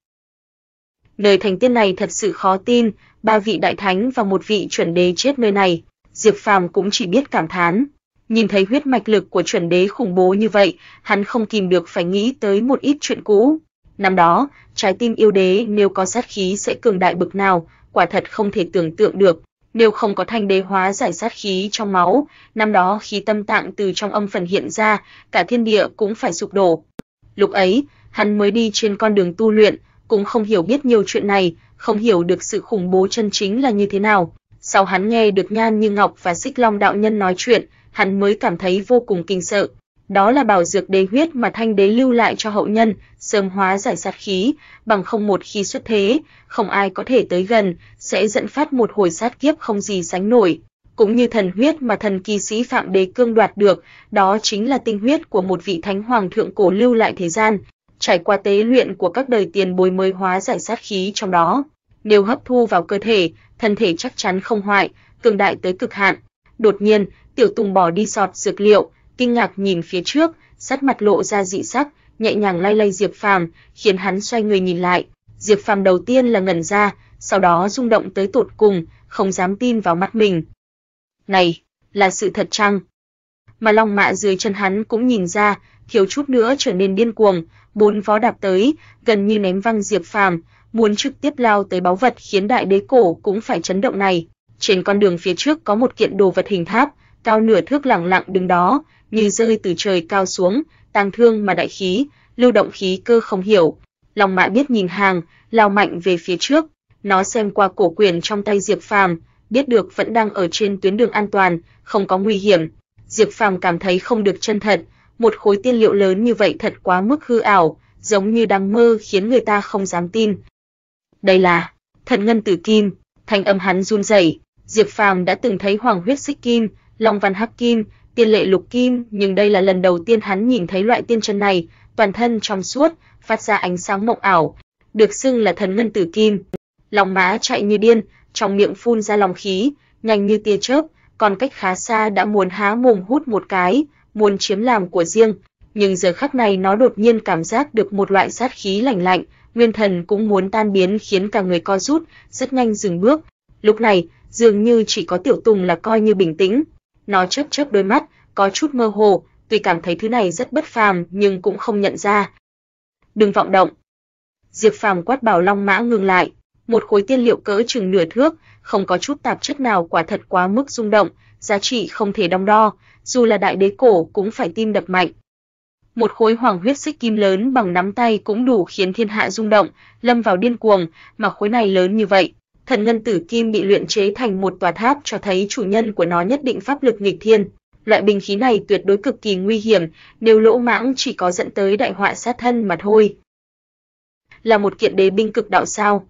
Lời thành tiên này thật sự khó tin, ba vị đại thánh và một vị chuẩn đế chết nơi này, Diệp Phàm cũng chỉ biết cảm thán. Nhìn thấy huyết mạch lực của chuẩn đế khủng bố như vậy, hắn không kìm được phải nghĩ tới một ít chuyện cũ. Năm đó, trái tim yêu đế nếu có sát khí sẽ cường đại bực nào, quả thật không thể tưởng tượng được. Nếu không có thanh đế hóa giải sát khí trong máu, năm đó khí tâm tạng từ trong âm phần hiện ra, cả thiên địa cũng phải sụp đổ. Lúc ấy, hắn mới đi trên con đường tu luyện, cũng không hiểu biết nhiều chuyện này, không hiểu được sự khủng bố chân chính là như thế nào. Sau hắn nghe được Nhan Như Ngọc và Xích Long đạo nhân nói chuyện, hắn mới cảm thấy vô cùng kinh sợ. Đó là bảo dược đế huyết mà Thanh Đế lưu lại cho hậu nhân, sớm hóa giải sát khí, bằng không một khi xuất thế, không ai có thể tới gần, sẽ dẫn phát một hồi sát kiếp không gì sánh nổi. Cũng như thần huyết mà thần kỳ sĩ Phạm Đế Cương đoạt được, đó chính là tinh huyết của một vị thánh hoàng thượng cổ lưu lại thế gian, trải qua tế luyện của các đời tiền bối mới hóa giải sát khí trong đó. Nếu hấp thu vào cơ thể, thân thể chắc chắn không hoại, cường đại tới cực hạn. Đột nhiên, Tiểu Tùng bỏ đi sọt dược liệu, kinh ngạc nhìn phía trước, sát mặt lộ ra dị sắc, nhẹ nhàng lay lay Diệp Phàm, khiến hắn xoay người nhìn lại. Diệp Phàm đầu tiên là ngẩn ra, sau đó rung động tới tột cùng, không dám tin vào mắt mình. Này, là sự thật chăng? Mà Long Mạ dưới chân hắn cũng nhìn ra, thiếu chút nữa trở nên điên cuồng, bốn vó đạp tới, gần như ném văng Diệp Phàm, muốn trực tiếp lao tới báu vật khiến đại đế cổ cũng phải chấn động này. Trên con đường phía trước có một kiện đồ vật hình tháp, cao nửa thước lẳng lặng đứng đó, như rơi từ trời cao xuống, tang thương mà đại khí, lưu động khí cơ không hiểu. Long Mã biết nhìn hàng, lao mạnh về phía trước, nó xem qua cổ quyền trong tay Diệp Phàm, biết được vẫn đang ở trên tuyến đường an toàn, không có nguy hiểm. Diệp Phàm cảm thấy không được chân thật, một khối tiên liệu lớn như vậy thật quá mức hư ảo, giống như đang mơ khiến người ta không dám tin. Đây là Thần Ngân Tử Kim, thanh âm hắn run rẩy, Diệp Phàm đã từng thấy Hoàng Huyết Xích Kim, Long Văn Hắc Kim, Tiên Lệ Lục Kim, nhưng đây là lần đầu tiên hắn nhìn thấy loại tiên chân này, toàn thân trong suốt, phát ra ánh sáng mộng ảo, được xưng là Thần Ngân Tử Kim. Lòng má chạy như điên, trong miệng phun ra lòng khí, nhanh như tia chớp, còn cách khá xa đã muốn há mồm hút một cái, muốn chiếm làm của riêng, nhưng giờ khắc này nó đột nhiên cảm giác được một loại sát khí lạnh lạnh, nguyên thần cũng muốn tan biến khiến cả người co rút, rất nhanh dừng bước. Lúc này, dường như chỉ có Tiểu Tùng là coi như bình tĩnh. Nó chớp chớp đôi mắt, có chút mơ hồ, tuy cảm thấy thứ này rất bất phàm nhưng cũng không nhận ra. Đừng vọng động. Diệp Phàm quát bảo Long Mã ngừng lại, một khối tiên liệu cỡ chừng nửa thước, không có chút tạp chất nào quả thật quá mức rung động, giá trị không thể đong đo, dù là đại đế cổ cũng phải tim đập mạnh. Một khối hoàng huyết xích kim lớn bằng nắm tay cũng đủ khiến thiên hạ rung động, lâm vào điên cuồng, mà khối này lớn như vậy, thần ngân tử kim bị luyện chế thành một tòa tháp cho thấy chủ nhân của nó nhất định pháp lực nghịch thiên. Loại bình khí này tuyệt đối cực kỳ nguy hiểm, nếu lỗ mãng chỉ có dẫn tới đại họa sát thân mà thôi. Là một kiện đế binh cực đạo sao?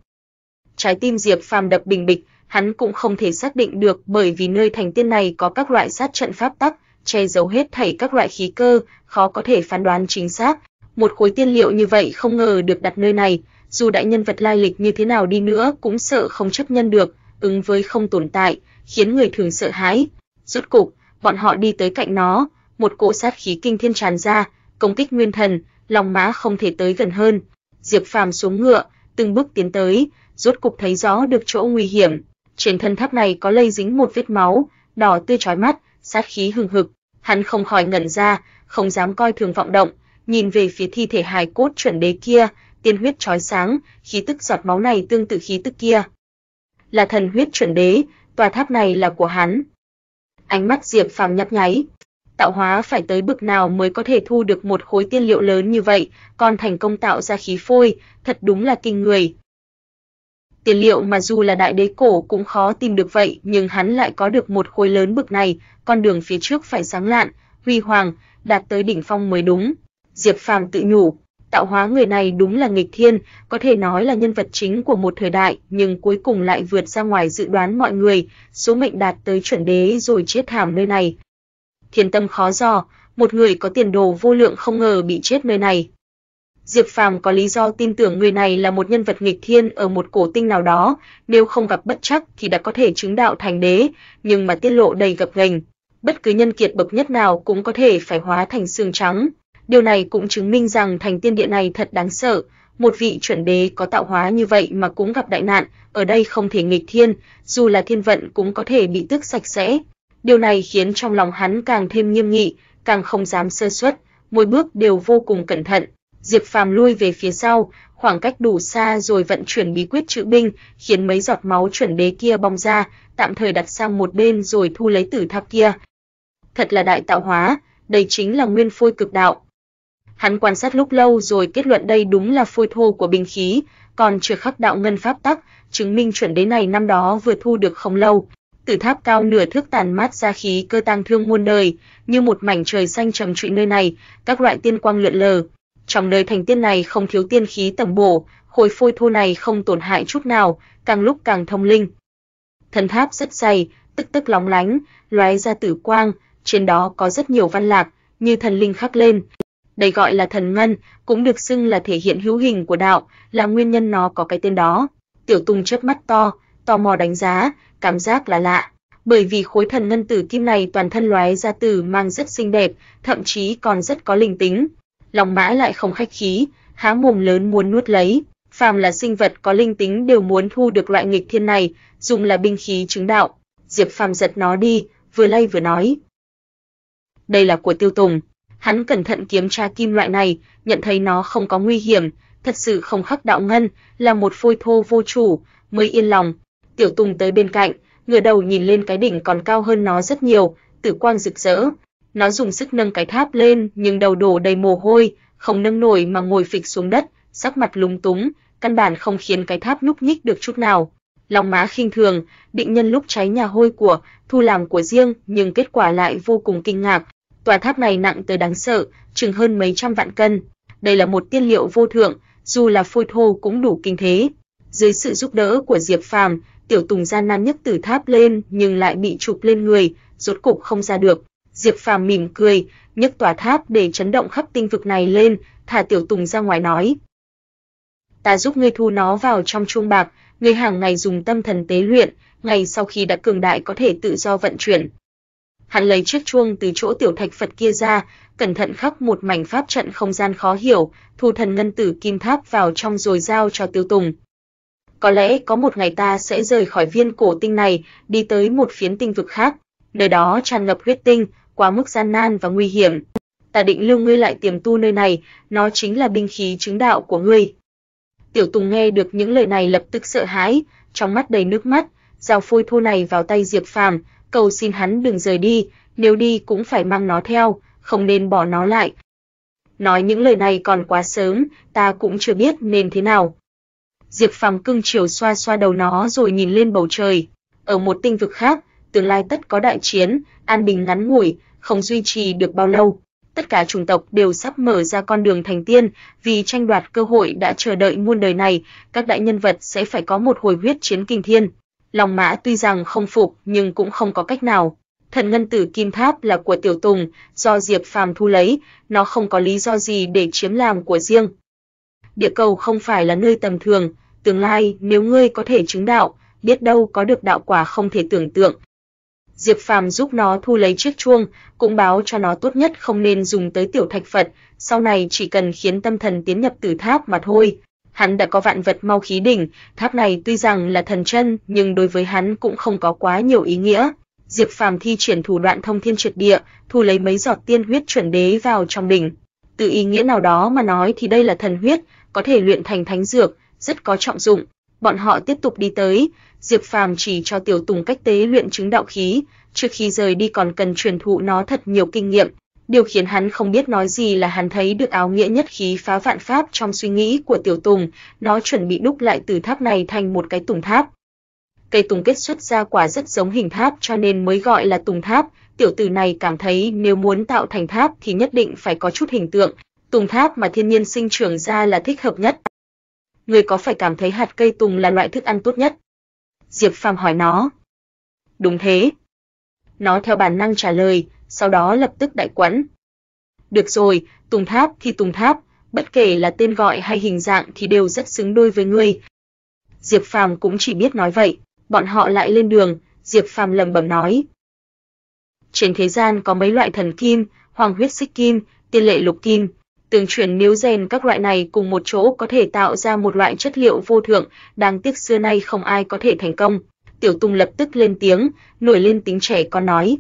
Trái tim Diệp Phàm đập bình bịch, hắn cũng không thể xác định được bởi vì nơi thành tiên này có các loại sát trận pháp tắc, che giấu hết thảy các loại khí cơ, khó có thể phán đoán chính xác. Một khối tiên liệu như vậy không ngờ được đặt nơi này, dù đại nhân vật lai lịch như thế nào đi nữa cũng sợ không chấp nhận được, ứng với không tồn tại, khiến người thường sợ hãi. Rốt cục, bọn họ đi tới cạnh nó, một cỗ sát khí kinh thiên tràn ra, công kích nguyên thần, lòng mã không thể tới gần hơn. Diệp Phàm xuống ngựa, từng bước tiến tới, rốt cục thấy rõ được chỗ nguy hiểm, trên thân tháp này có lây dính một vết máu, đỏ tươi chói mắt, sát khí hừng hực. Hắn không khỏi ngẩn ra, không dám coi thường vọng động, nhìn về phía thi thể hài cốt chuẩn đế kia, tiên huyết chói sáng, khí tức giọt máu này tương tự khí tức kia. Là thần huyết chuẩn đế, tòa tháp này là của hắn. Ánh mắt Diệp Phàm nhấp nháy. Tạo hóa phải tới bực nào mới có thể thu được một khối tiên liệu lớn như vậy, còn thành công tạo ra khí phôi, thật đúng là kinh người, tiền liệu mà dù là đại đế cổ cũng khó tìm được vậy, nhưng hắn lại có được một khối lớn bực này, con đường phía trước phải sáng lạn, huy hoàng, đạt tới đỉnh phong mới đúng. Diệp Phàm tự nhủ, tạo hóa người này đúng là nghịch thiên, có thể nói là nhân vật chính của một thời đại, nhưng cuối cùng lại vượt ra ngoài dự đoán mọi người, số mệnh đạt tới chuẩn đế rồi chết thảm nơi này. Thiên tâm khó dò, một người có tiền đồ vô lượng không ngờ bị chết nơi này, Diệp Phàm có lý do tin tưởng người này là một nhân vật nghịch thiên ở một cổ tinh nào đó, nếu không gặp bất trắc thì đã có thể chứng đạo thành đế, nhưng mà tiết lộ đầy gập ghềnh, bất cứ nhân kiệt bậc nhất nào cũng có thể phải hóa thành xương trắng. Điều này cũng chứng minh rằng thành tiên địa này thật đáng sợ, một vị chuẩn đế có tạo hóa như vậy mà cũng gặp đại nạn, ở đây không thể nghịch thiên, dù là thiên vận cũng có thể bị tước sạch sẽ. Điều này khiến trong lòng hắn càng thêm nghiêm nghị, càng không dám sơ suất, mỗi bước đều vô cùng cẩn thận. Diệp Phàm lui về phía sau, khoảng cách đủ xa rồi vận chuyển bí quyết trữ binh, khiến mấy giọt máu chuẩn đế kia bong ra, tạm thời đặt sang một bên rồi thu lấy tử tháp kia. Thật là đại tạo hóa, đây chính là nguyên phôi cực đạo. Hắn quan sát lúc lâu rồi kết luận đây đúng là phôi thô của binh khí, còn chưa khắc đạo ngân pháp tắc, chứng minh chuẩn đế này năm đó vừa thu được không lâu. Tử tháp cao nửa thước tàn mát ra khí cơ tăng thương muôn đời, như một mảnh trời xanh trầm trụi nơi này, các loại tiên quang lượn lờ, trong nơi thành tiên này không thiếu tiên khí tầm bổ, khối phôi thô này không tổn hại chút nào, càng lúc càng thông linh. Thần tháp rất dày, tức tức lóng lánh, lóe ra tử quang, trên đó có rất nhiều văn lạc, như thần linh khắc lên. Đây gọi là thần ngân, cũng được xưng là thể hiện hữu hình của đạo, là nguyên nhân nó có cái tên đó. Tiểu tùng chớp mắt to, tò mò đánh giá, cảm giác là lạ, bởi vì khối thần ngân tử kim này toàn thân lóe ra tử mang rất xinh đẹp, thậm chí còn rất có linh tính lòng mã lại không khách khí, há mồm lớn muốn nuốt lấy. Phàm là sinh vật có linh tính đều muốn thu được loại nghịch thiên này, dùng là binh khí chứng đạo. Diệp Phàm giật nó đi, vừa lay vừa nói: "Đây là của Tiêu Tùng." Hắn cẩn thận kiểm tra kim loại này, nhận thấy nó không có nguy hiểm, thật sự không khắc đạo ngân, là một phôi thô vô chủ, mới yên lòng. Tiểu Tùng tới bên cạnh, ngửa đầu nhìn lên cái đỉnh còn cao hơn nó rất nhiều, tử quang rực rỡ, nó dùng sức nâng cái tháp lên, nhưng đầu đổ đầy mồ hôi, không nâng nổi mà ngồi phịch xuống đất, sắc mặt lúng túng, căn bản không khiến cái tháp nhúc nhích được chút nào. Long Má khinh thường, định nhân lúc cháy nhà hôi của, thu làm của riêng, nhưng kết quả lại vô cùng kinh ngạc. Tòa tháp này nặng tới đáng sợ, chừng hơn mấy trăm vạn cân. Đây là một tiên liệu vô thượng, dù là phôi thô cũng đủ kinh thế. Dưới sự giúp đỡ của Diệp Phàm, Tiểu Tùng gian nan nhất từ tháp lên nhưng lại bị chụp lên người, rốt cục không ra được. Diệp Phàm mỉm cười, nhấc tòa tháp để chấn động khắp tinh vực này lên, thả Tiểu Tùng ra ngoài nói: "Ta giúp ngươi thu nó vào trong chuông bạc, ngươi hàng ngày dùng tâm thần tế luyện, ngày sau khi đã cường đại có thể tự do vận chuyển." Hắn lấy chiếc chuông từ chỗ tiểu thạch Phật kia ra, cẩn thận khắc một mảnh pháp trận không gian khó hiểu, thu thần ngân tử kim tháp vào trong rồi giao cho Tiêu Tùng. Có lẽ có một ngày ta sẽ rời khỏi viên cổ tinh này, đi tới một phiến tinh vực khác, nơi đó tràn ngập huyết tinh, quá mức gian nan và nguy hiểm. Ta định lưu ngươi lại tiềm tu nơi này, nó chính là binh khí chứng đạo của ngươi. Tiểu Tùng nghe được những lời này lập tức sợ hãi, trong mắt đầy nước mắt, giao phôi thô này vào tay Diệp Phàm, cầu xin hắn đừng rời đi, nếu đi cũng phải mang nó theo, không nên bỏ nó lại. Nói những lời này còn quá sớm, ta cũng chưa biết nên thế nào. Diệp Phàm cưng chiều xoa xoa đầu nó rồi nhìn lên bầu trời. Ở một tinh vực khác, tương lai tất có đại chiến, an bình ngắn ngủi, không duy trì được bao lâu. Tất cả chủng tộc đều sắp mở ra con đường thành tiên, vì tranh đoạt cơ hội đã chờ đợi muôn đời này, các đại nhân vật sẽ phải có một hồi huyết chiến kinh thiên. Long Mã tuy rằng không phục nhưng cũng không có cách nào. Thần ngân tử kim tháp là của Tiểu Tùng, do Diệp Phàm thu lấy, nó không có lý do gì để chiếm làm của riêng. Địa cầu không phải là nơi tầm thường, tương lai nếu ngươi có thể chứng đạo, biết đâu có được đạo quả không thể tưởng tượng, Diệp Phàm giúp nó thu lấy chiếc chuông, cũng báo cho nó tốt nhất không nên dùng tới tiểu thạch Phật, sau này chỉ cần khiến tâm thần tiến nhập tử tháp mà thôi. Hắn đã có vạn vật mau khí đỉnh, tháp này tuy rằng là thần chân, nhưng đối với hắn cũng không có quá nhiều ý nghĩa. Diệp Phàm thi triển thủ đoạn thông thiên triệt địa, thu lấy mấy giọt tiên huyết chuẩn đế vào trong đỉnh. Từ ý nghĩa nào đó mà nói thì đây là thần huyết, có thể luyện thành thánh dược, rất có trọng dụng. Bọn họ tiếp tục đi tới, Diệp Phàm chỉ cho Tiểu Tùng cách tế luyện chứng đạo khí, trước khi rời đi còn cần truyền thụ nó thật nhiều kinh nghiệm. Điều khiến hắn không biết nói gì là hắn thấy được áo nghĩa nhất khí phá vạn pháp trong suy nghĩ của Tiểu Tùng, nó chuẩn bị đúc lại từ tháp này thành một cái tùng tháp. Cây tùng kết xuất ra quả rất giống hình tháp cho nên mới gọi là tùng tháp, tiểu tử này cảm thấy nếu muốn tạo thành tháp thì nhất định phải có chút hình tượng, tùng tháp mà thiên nhiên sinh trưởng ra là thích hợp nhất. Người có phải cảm thấy hạt cây tùng là loại thức ăn tốt nhất? Diệp Phàm hỏi nó. Đúng thế. Nó theo bản năng trả lời, sau đó lập tức đại quẫn. Được rồi, Tùng Tháp thì Tùng Tháp, bất kể là tên gọi hay hình dạng thì đều rất xứng đôi với ngươi. Diệp Phàm cũng chỉ biết nói vậy, bọn họ lại lên đường, Diệp Phàm lẩm bẩm nói. Trên thế gian có mấy loại thần kim, hoàng huyết xích kim, tiên lệ lục kim, tường truyền nếu rèn các loại này cùng một chỗ có thể tạo ra một loại chất liệu vô thượng, đáng tiếc xưa nay không ai có thể thành công. Tiểu Tùng lập tức lên tiếng, nổi lên tính trẻ con nói.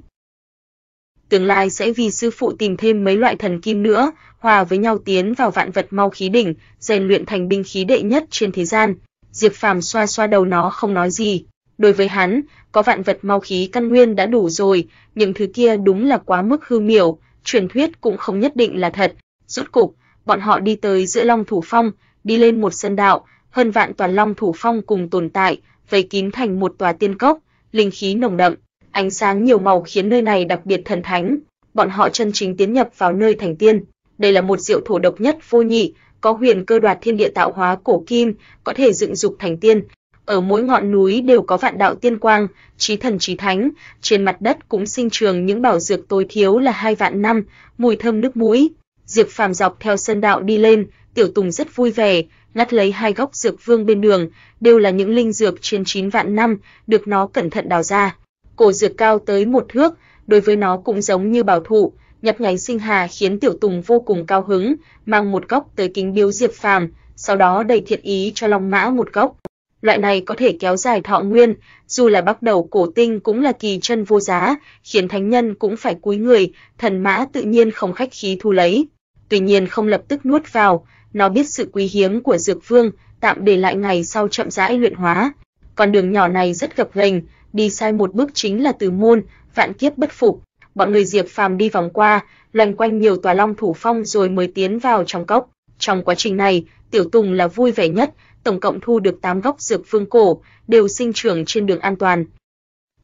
Tương lai sẽ vì sư phụ tìm thêm mấy loại thần kim nữa, hòa với nhau tiến vào vạn vật mau khí đỉnh, rèn luyện thành binh khí đệ nhất trên thế gian. Diệp Phàm xoa xoa đầu nó không nói gì. Đối với hắn, có vạn vật mau khí căn nguyên đã đủ rồi, những thứ kia đúng là quá mức hư miểu, truyền thuyết cũng không nhất định là thật, Rốt cục, bọn họ đi tới giữa Long Thủ Phong, đi lên một sân đạo, hơn vạn toàn Long Thủ Phong cùng tồn tại, vây kín thành một tòa tiên cốc, linh khí nồng đậm, ánh sáng nhiều màu khiến nơi này đặc biệt thần thánh. Bọn họ chân chính tiến nhập vào nơi thành tiên. Đây là một diệu thổ độc nhất vô nhị, có huyền cơ đoạt thiên địa tạo hóa cổ kim, có thể dựng dục thành tiên. Ở mỗi ngọn núi đều có vạn đạo tiên quang, chí thần chí thánh, trên mặt đất cũng sinh trường những bảo dược tối thiếu là hai vạn năm, mùi thơm nước mũi. Diệp Phàm dọc theo sân đạo đi lên, Tiểu Tùng rất vui vẻ, ngắt lấy hai gốc dược vương bên đường, đều là những linh dược trên 9 vạn năm, được nó cẩn thận đào ra. Cổ dược cao tới một thước, đối với nó cũng giống như bảo thụ, nhấp nháy sinh hà khiến Tiểu Tùng vô cùng cao hứng, mang một gốc tới kính biếu Diệp Phàm, sau đó đầy thiện ý cho Long Mã một gốc. Loại này có thể kéo dài thọ nguyên, dù là bắt đầu cổ tinh cũng là kỳ chân vô giá, khiến thánh nhân cũng phải cúi người, thần mã tự nhiên không khách khí thu lấy tuy nhiên không lập tức nuốt vào, nó biết sự quý hiếm của dược vương, tạm để lại ngày sau chậm rãi luyện hóa. Con đường nhỏ này rất gập ghềnh, đi sai một bước chính là từ môn, vạn kiếp bất phục. Bọn người Diệp Phàm đi vòng qua, loanh quanh nhiều tòa long thủ phong rồi mới tiến vào trong cốc. Trong quá trình này, Tiểu Tùng là vui vẻ nhất, tổng cộng thu được 8 gốc dược phương cổ, đều sinh trưởng trên đường an toàn.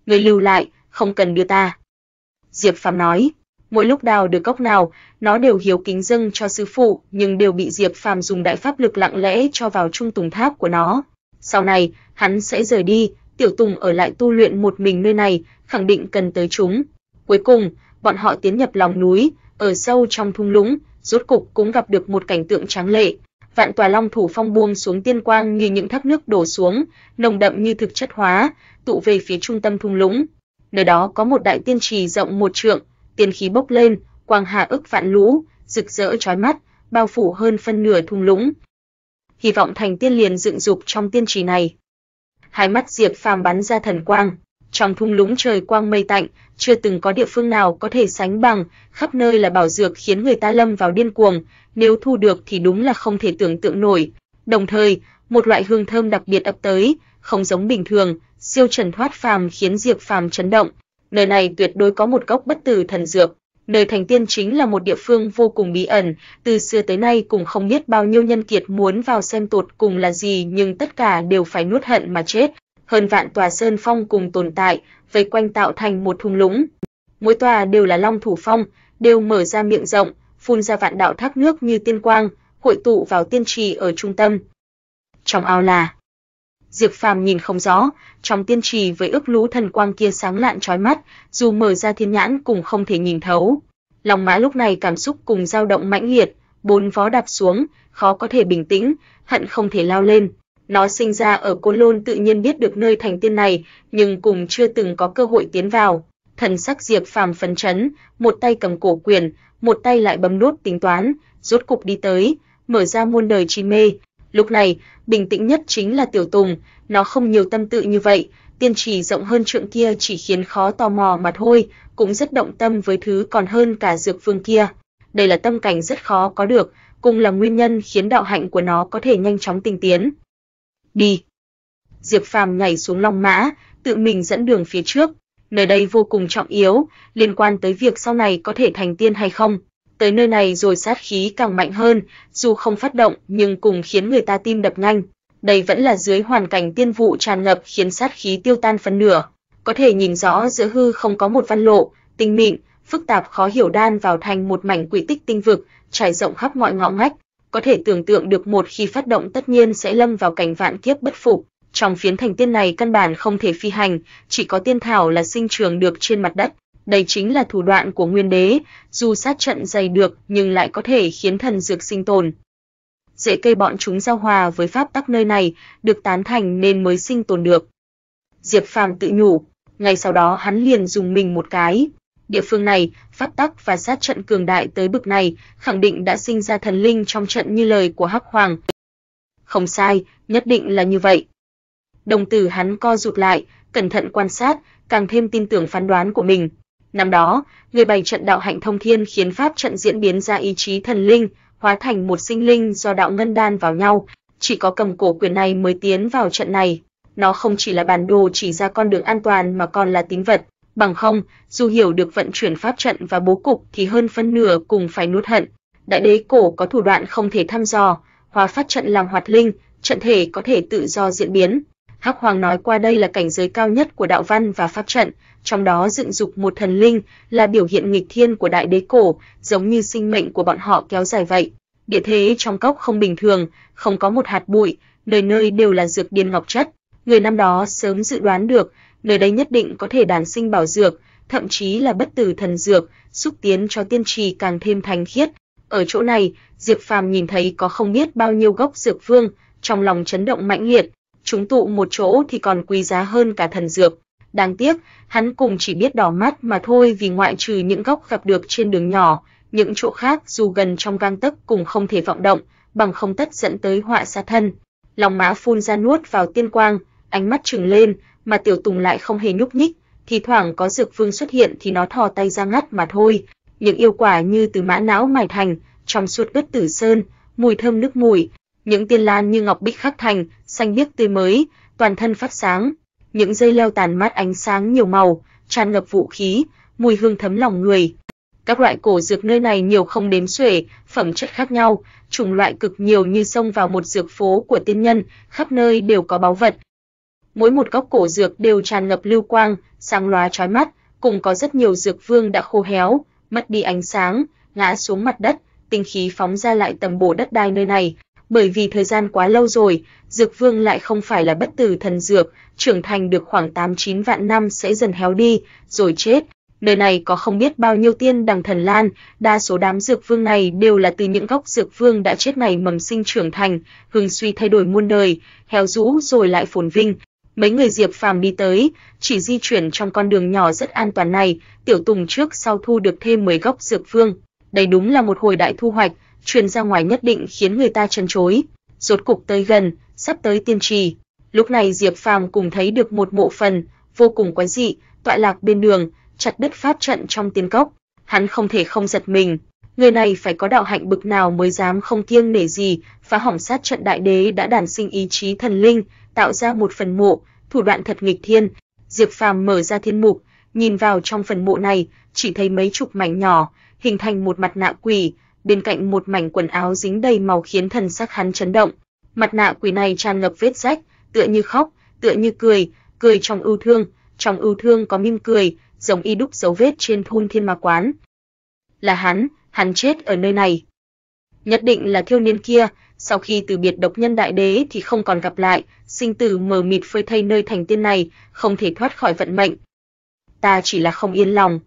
Người lưu lại, không cần đưa ta. Diệp Phàm nói mỗi lúc đào được cốc nào, nó đều hiếu kính dâng cho sư phụ, nhưng đều bị Diệp Phàm dùng đại pháp lực lặng lẽ cho vào trung tùng tháp của nó. Sau này, hắn sẽ rời đi, Tiểu Tùng ở lại tu luyện một mình nơi này, khẳng định cần tới chúng. Cuối cùng, bọn họ tiến nhập lòng núi, ở sâu trong thung lũng, rốt cục cũng gặp được một cảnh tượng tráng lệ. Vạn tòa long thủ phong buông xuống tiên quang như những thác nước đổ xuống, nồng đậm như thực chất hóa, tụ về phía trung tâm thung lũng. Nơi đó có một đại tiên trì rộng một trượng, tiên khí bốc lên, quang hà ức vạn lũ, rực rỡ chói mắt, bao phủ hơn phân nửa thung lũng. Hy vọng thành tiên liền dựng dục trong tiên trì này. Hai mắt Diệp Phàm bắn ra thần quang, trong thung lũng trời quang mây tạnh, chưa từng có địa phương nào có thể sánh bằng, khắp nơi là bảo dược khiến người ta lâm vào điên cuồng, nếu thu được thì đúng là không thể tưởng tượng nổi. Đồng thời, một loại hương thơm đặc biệt ập tới, không giống bình thường, siêu trần thoát phàm khiến Diệp Phàm chấn động, Nơi này tuyệt đối có một gốc bất tử thần dược, nơi thành tiên chính là một địa phương vô cùng bí ẩn, từ xưa tới nay cũng không biết bao nhiêu nhân kiệt muốn vào xem tột cùng là gì nhưng tất cả đều phải nuốt hận mà chết. Hơn vạn tòa sơn phong cùng tồn tại, vây quanh tạo thành một thung lũng. Mỗi tòa đều là long thủ phong, đều mở ra miệng rộng, phun ra vạn đạo thác nước như tiên quang, hội tụ vào tiên trì ở trung tâm. Trong ao là Diệp Phàm nhìn không rõ, trong tiên trì với ước lũ thần quang kia sáng lạn chói mắt, dù mở ra thiên nhãn cũng không thể nhìn thấu. Long Mã lúc này cảm xúc cùng dao động mãnh liệt, bốn vó đạp xuống, khó có thể bình tĩnh, hận không thể lao lên. Nó sinh ra ở Côn Lôn tự nhiên biết được nơi thành tiên này, nhưng cùng chưa từng có cơ hội tiến vào. Thần sắc Diệp Phàm phấn chấn, một tay cầm cổ quyền, một tay lại bấm nút tính toán, rốt cục đi tới, mở ra muôn đời chi mê, Lúc này, bình tĩnh nhất chính là Tiểu Tùng, nó không nhiều tâm tự như vậy, tiên chỉ rộng hơn trượng kia chỉ khiến khó tò mò mà thôi, cũng rất động tâm với thứ còn hơn cả dược phương kia. Đây là tâm cảnh rất khó có được, cũng là nguyên nhân khiến đạo hạnh của nó có thể nhanh chóng tinh tiến. Đi. Diệp Phàm nhảy xuống long mã, tự mình dẫn đường phía trước, nơi đây vô cùng trọng yếu, liên quan tới việc sau này có thể thành tiên hay không tới nơi này rồi sát khí càng mạnh hơn, dù không phát động nhưng cùng khiến người ta tim đập nhanh. Đây vẫn là dưới hoàn cảnh tiên vụ tràn ngập khiến sát khí tiêu tan phân nửa. Có thể nhìn rõ giữa hư không có một văn lộ, tinh mịn, phức tạp khó hiểu đan vào thành một mảnh quỷ tích tinh vực, trải rộng khắp mọi ngõ ngách, có thể tưởng tượng được một khi phát động tất nhiên sẽ lâm vào cảnh vạn kiếp bất phục. Trong phiến thành tiên này căn bản không thể phi hành, chỉ có tiên thảo là sinh trường được trên mặt đất đây chính là thủ đoạn của Nguyên Đế, dù sát trận dày được nhưng lại có thể khiến thần dược sinh tồn. Dễ cây bọn chúng giao hòa với pháp tắc nơi này, được tán thành nên mới sinh tồn được. Diệp Phàm tự nhủ, ngay sau đó hắn liền dùng mình một cái. Địa phương này, pháp tắc và sát trận cường đại tới bực này, khẳng định đã sinh ra thần linh trong trận như lời của Hắc Hoàng. Không sai, nhất định là như vậy. Đồng tử hắn co rụt lại, cẩn thận quan sát, càng thêm tin tưởng phán đoán của mình. Năm đó, người bày trận đạo hạnh thông thiên khiến pháp trận diễn biến ra ý chí thần linh, hóa thành một sinh linh do đạo ngân đan vào nhau, chỉ có cầm cổ quyền này mới tiến vào trận này. Nó không chỉ là bản đồ chỉ ra con đường an toàn mà còn là tín vật, bằng không, dù hiểu được vận chuyển pháp trận và bố cục thì hơn phân nửa cùng phải nuốt hận. Đại đế cổ có thủ đoạn không thể thăm dò, hóa phát trận làm hoạt linh, trận thể có thể tự do diễn biến, Hắc Hoàng nói qua đây là cảnh giới cao nhất của đạo văn và pháp trận, trong đó dựng dục một thần linh là biểu hiện nghịch thiên của đại đế cổ, giống như sinh mệnh của bọn họ kéo dài vậy. Địa thế trong cốc không bình thường, không có một hạt bụi, nơi nơi đều là dược điên ngọc chất. Người năm đó sớm dự đoán được, nơi đây nhất định có thể đàn sinh bảo dược, thậm chí là bất tử thần dược, xúc tiến cho tiên trì càng thêm thanh khiết. Ở chỗ này, Diệp Phàm nhìn thấy có không biết bao nhiêu gốc dược vương, trong lòng chấn động mãnh liệt, chúng tụ một chỗ thì còn quý giá hơn cả thần dược. Đáng tiếc, hắn cùng chỉ biết đỏ mắt mà thôi vì ngoại trừ những góc gặp được trên đường nhỏ, những chỗ khác dù gần trong gang tấc cũng không thể vọng động, bằng không tất dẫn tới họa xa thân. Lòng mã phun ra nuốt vào tiên quang, ánh mắt trừng lên, mà tiểu tùng lại không hề nhúc nhích, thì thoảng có dược vương xuất hiện thì nó thò tay ra ngắt mà thôi. Những yêu quả như từ mã não mài thành, trong suốt đất tử sơn, mùi thơm nước mùi, những tiên lan như ngọc bích khắc thành, xanh biếc tươi mới, toàn thân phát sáng, những dây leo tàn mát ánh sáng nhiều màu, tràn ngập vũ khí, mùi hương thấm lòng người. Các loại cổ dược nơi này nhiều không đếm xuể, phẩm chất khác nhau, chủng loại cực nhiều như xông vào một dược phố của tiên nhân, khắp nơi đều có báu vật. Mỗi một góc cổ dược đều tràn ngập lưu quang, sáng lóa trói mắt, cùng có rất nhiều dược vương đã khô héo, mất đi ánh sáng, ngã xuống mặt đất, tinh khí phóng ra lại tầm bổ đất đai nơi này, bởi vì thời gian quá lâu rồi, Dược Vương lại không phải là bất tử thần dược, trưởng thành được khoảng 8-9 vạn năm sẽ dần héo đi, rồi chết. Nơi này có không biết bao nhiêu tiên đằng thần lan, đa số đám dược vương này đều là từ những gốc dược vương đã chết này mầm sinh trưởng thành, hưng suy thay đổi muôn đời, héo rũ rồi lại phồn vinh. Mấy người Diệp Phàm đi tới, chỉ di chuyển trong con đường nhỏ rất an toàn này, Tiểu Tùng trước sau thu được thêm 10 gốc dược vương. Đây đúng là một hồi đại thu hoạch, truyền ra ngoài nhất định khiến người ta chần chối. Rốt cục tới gần, sắp tới tiên trì. Lúc này Diệp Phàm cùng thấy được một mộ phần vô cùng quái dị, tọa lạc bên đường, chặt đứt pháp trận trong tiên cốc. Hắn không thể không giật mình, người này phải có đạo hạnh bực nào mới dám không kiêng nể gì, phá hỏng sát trận đại đế đã đản sinh ý chí thần linh, tạo ra một phần mộ, thủ đoạn thật nghịch thiên. Diệp Phàm mở ra thiên mục, nhìn vào trong phần mộ này, chỉ thấy mấy chục mảnh nhỏ, hình thành một mặt nạ quỷ, bên cạnh một mảnh quần áo dính đầy máu khiến thần sắc hắn chấn động. Mặt nạ quỷ này tràn ngập vết rách, tựa như khóc, tựa như cười, cười trong ưu thương, trong ưu thương có mỉm cười, giống y đúc dấu vết trên thôn thiên ma quán. Là hắn, hắn chết ở nơi này. Nhất định là thiếu niên kia, sau khi từ biệt độc nhân đại đế thì không còn gặp lại, sinh tử mờ mịt phơi thay nơi thành tiên này, không thể thoát khỏi vận mệnh. Ta chỉ là không yên lòng.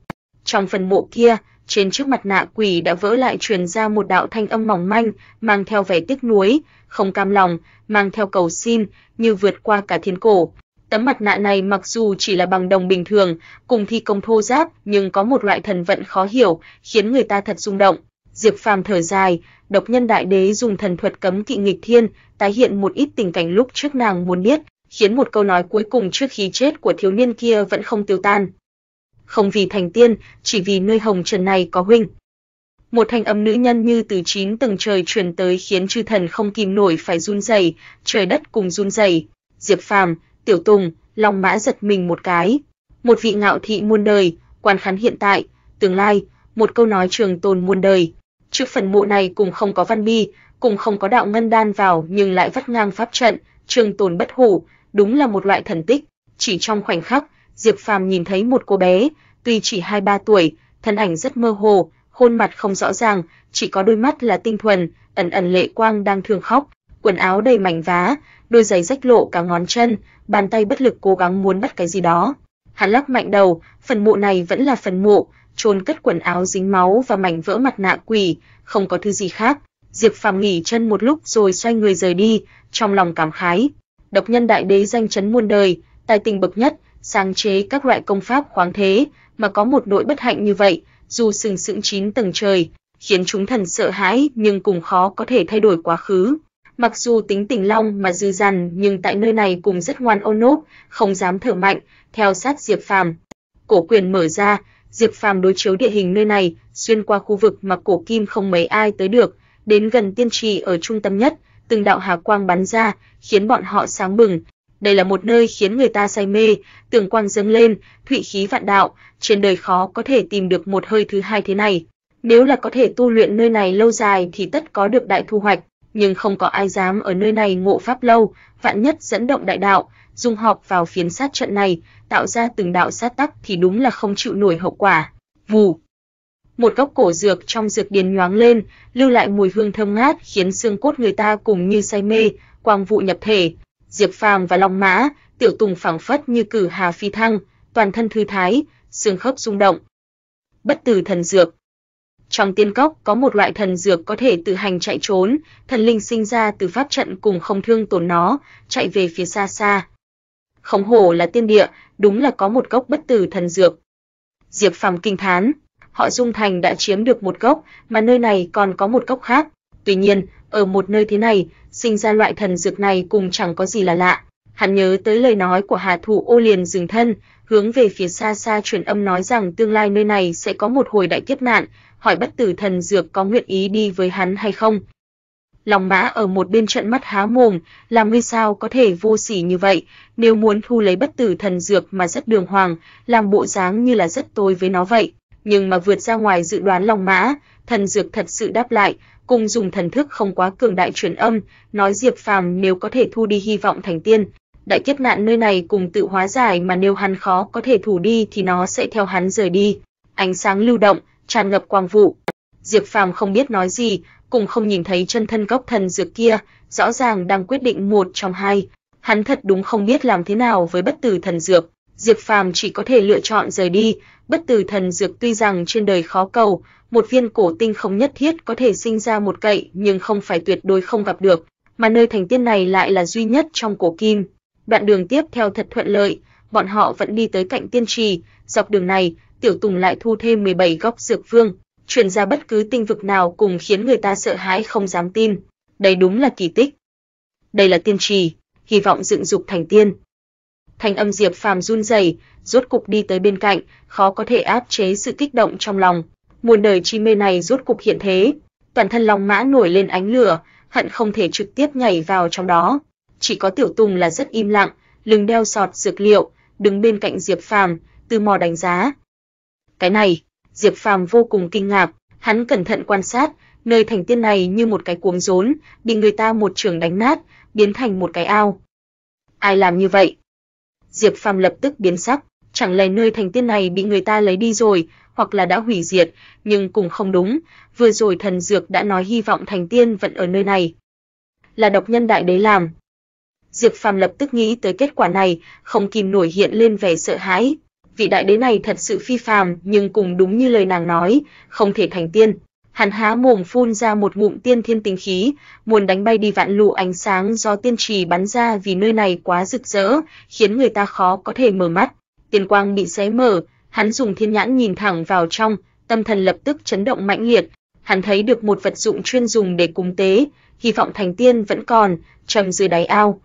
Trong phần mộ kia, trên chiếc mặt nạ quỷ đã vỡ lại truyền ra một đạo thanh âm mỏng manh, mang theo vẻ tiếc nuối, không cam lòng, mang theo cầu xin, như vượt qua cả thiên cổ. Tấm mặt nạ này mặc dù chỉ là bằng đồng bình thường, cùng thi công thô ráp, nhưng có một loại thần vận khó hiểu, khiến người ta thật rung động. Diệp Phàm thở dài, độc nhân đại đế dùng thần thuật cấm kỵ nghịch thiên, tái hiện một ít tình cảnh lúc trước nàng muốn biết, khiến một câu nói cuối cùng trước khi chết của thiếu niên kia vẫn không tiêu tan không vì thành tiên, chỉ vì nơi hồng trần này có huynh. Một thanh âm nữ nhân như từ chín tầng trời truyền tới khiến chư thần không kìm nổi phải run rẩy, trời đất cùng run rẩy. Diệp Phàm, Tiểu Tùng, Long Mã giật mình một cái. Một vị ngạo thị muôn đời, quan khán hiện tại, tương lai, một câu nói trường tồn muôn đời. Trước phần mộ này cùng không có văn bi, cùng không có đạo ngân đan vào nhưng lại vắt ngang pháp trận, trường tồn bất hủ, đúng là một loại thần tích. Chỉ trong khoảnh khắc, Diệp Phàm nhìn thấy một cô bé, tuy chỉ 2-3 tuổi, thân ảnh rất mơ hồ, khuôn mặt không rõ ràng, chỉ có đôi mắt là tinh thuần, ẩn ẩn lệ quang đang thương khóc, quần áo đầy mảnh vá, đôi giày rách lộ cả ngón chân, bàn tay bất lực cố gắng muốn bắt cái gì đó. Hắn lắc mạnh đầu, phần mộ này vẫn là phần mộ, chôn cất quần áo dính máu và mảnh vỡ mặt nạ quỷ, không có thứ gì khác. Diệp Phàm nghỉ chân một lúc rồi xoay người rời đi, trong lòng cảm khái. Độc nhân đại đế danh chấn muôn đời, tài tình bậc nhất, sáng chế các loại công pháp khoáng thế, mà có một nỗi bất hạnh như vậy, dù sừng sững chín tầng trời, khiến chúng thần sợ hãi nhưng cũng khó có thể thay đổi quá khứ. Mặc dù tính tình long mà dư dằn nhưng tại nơi này cũng rất ngoan ôn nốt, không dám thở mạnh, theo sát Diệp Phàm. Cổ quyền mở ra, Diệp Phàm đối chiếu địa hình nơi này, xuyên qua khu vực mà cổ kim không mấy ai tới được, đến gần tiên trì ở trung tâm nhất, từng đạo hà quang bắn ra, khiến bọn họ sáng bừng, đây là một nơi khiến người ta say mê, tường quang dâng lên, thụy khí vạn đạo, trên đời khó có thể tìm được một hơi thứ hai thế này. Nếu là có thể tu luyện nơi này lâu dài thì tất có được đại thu hoạch, nhưng không có ai dám ở nơi này ngộ pháp lâu, vạn nhất dẫn động đại đạo, dung họp vào phiến sát trận này, tạo ra từng đạo sát tắc thì đúng là không chịu nổi hậu quả. Vù. Một gốc cổ dược trong dược điền nhoáng lên, lưu lại mùi hương thơm ngát khiến xương cốt người ta cùng như say mê, quang vụ nhập thể, Diệp Phàm và Long Mã, Tiểu Tùng phảng phất như cử hà phi thăng, toàn thân thư thái, xương khớp rung động. Bất tử thần dược. Trong tiên cốc có một loại thần dược có thể tự hành chạy trốn, thần linh sinh ra từ pháp trận cùng không thương tổn nó, chạy về phía xa xa. Không hổ là tiên địa, đúng là có một gốc bất tử thần dược. Diệp Phàm kinh thán, họ Dung Thành đã chiếm được một gốc, mà nơi này còn có một gốc khác. Tuy nhiên, ở một nơi thế này, sinh ra loại thần dược này cùng chẳng có gì là lạ. Hắn nhớ tới lời nói của Hà Thủ Ô liền dừng thân, hướng về phía xa xa truyền âm nói rằng tương lai nơi này sẽ có một hồi đại kiếp nạn, hỏi bất tử thần dược có nguyện ý đi với hắn hay không. Lòng mã ở một bên trận mắt há mồm, làm ngươi sao có thể vô sỉ như vậy, nếu muốn thu lấy bất tử thần dược mà rất đường hoàng, làm bộ dáng như là rất tối với nó vậy, nhưng mà vượt ra ngoài dự đoán lòng mã, thần dược thật sự đáp lại, cùng dùng thần thức không quá cường đại truyền âm, nói Diệp Phàm nếu có thể thu đi hy vọng thành tiên, đại kiếp nạn nơi này cùng tự hóa giải mà nếu hắn khó có thể thủ đi thì nó sẽ theo hắn rời đi. Ánh sáng lưu động, tràn ngập quang vụ. Diệp Phàm không biết nói gì, cùng không nhìn thấy chân thân gốc thần dược kia, rõ ràng đang quyết định một trong hai. Hắn thật đúng không biết làm thế nào với bất tử thần dược. Diệp Phàm chỉ có thể lựa chọn rời đi, bất tử thần dược tuy rằng trên đời khó cầu, một viên cổ tinh không nhất thiết có thể sinh ra một cậy, nhưng không phải tuyệt đối không gặp được, mà nơi thành tiên này lại là duy nhất trong cổ kim. Đoạn đường tiếp theo thật thuận lợi, bọn họ vẫn đi tới cạnh tiên trì, dọc đường này, Tiểu Tùng lại thu thêm 17 góc dược vương, truyền ra bất cứ tinh vực nào cùng khiến người ta sợ hãi không dám tin. Đây đúng là kỳ tích. Đây là tiên trì, hy vọng dựng dục thành tiên, thanh âm Diệp Phàm run rẩy, rốt cục đi tới bên cạnh, khó có thể áp chế sự kích động trong lòng. Muôn đời chi mê này rốt cục hiện thế, toàn thân Long Mã nổi lên ánh lửa, hận không thể trực tiếp nhảy vào trong đó. Chỉ có Tiểu Tùng là rất im lặng, lưng đeo sọt dược liệu, đứng bên cạnh Diệp Phàm, từ mò đánh giá. Cái này, Diệp Phàm vô cùng kinh ngạc, hắn cẩn thận quan sát, nơi thành tiên này như một cái cuống rốn, bị người ta một trường đánh nát, biến thành một cái ao. Ai làm như vậy? Diệp Phàm lập tức biến sắc, chẳng lẽ nơi thành tiên này bị người ta lấy đi rồi, hoặc là đã hủy diệt, nhưng cũng không đúng, vừa rồi thần dược đã nói hy vọng thành tiên vẫn ở nơi này. Là độc nhân đại đế làm. Diệp Phàm lập tức nghĩ tới kết quả này, không kìm nổi hiện lên vẻ sợ hãi. Vị đại đế này thật sự phi phàm, nhưng cùng đúng như lời nàng nói, không thể thành tiên hắn há mồm phun ra một ngụm tiên thiên tinh khí, muốn đánh bay đi vạn lũ ánh sáng do tiên trì bắn ra vì nơi này quá rực rỡ, khiến người ta khó có thể mở mắt. Tiên quang bị xé mở, hắn dùng thiên nhãn nhìn thẳng vào trong, tâm thần lập tức chấn động mãnh liệt. Hắn thấy được một vật dụng chuyên dùng để cúng tế, hy vọng thành tiên vẫn còn, trầm dưới đáy ao.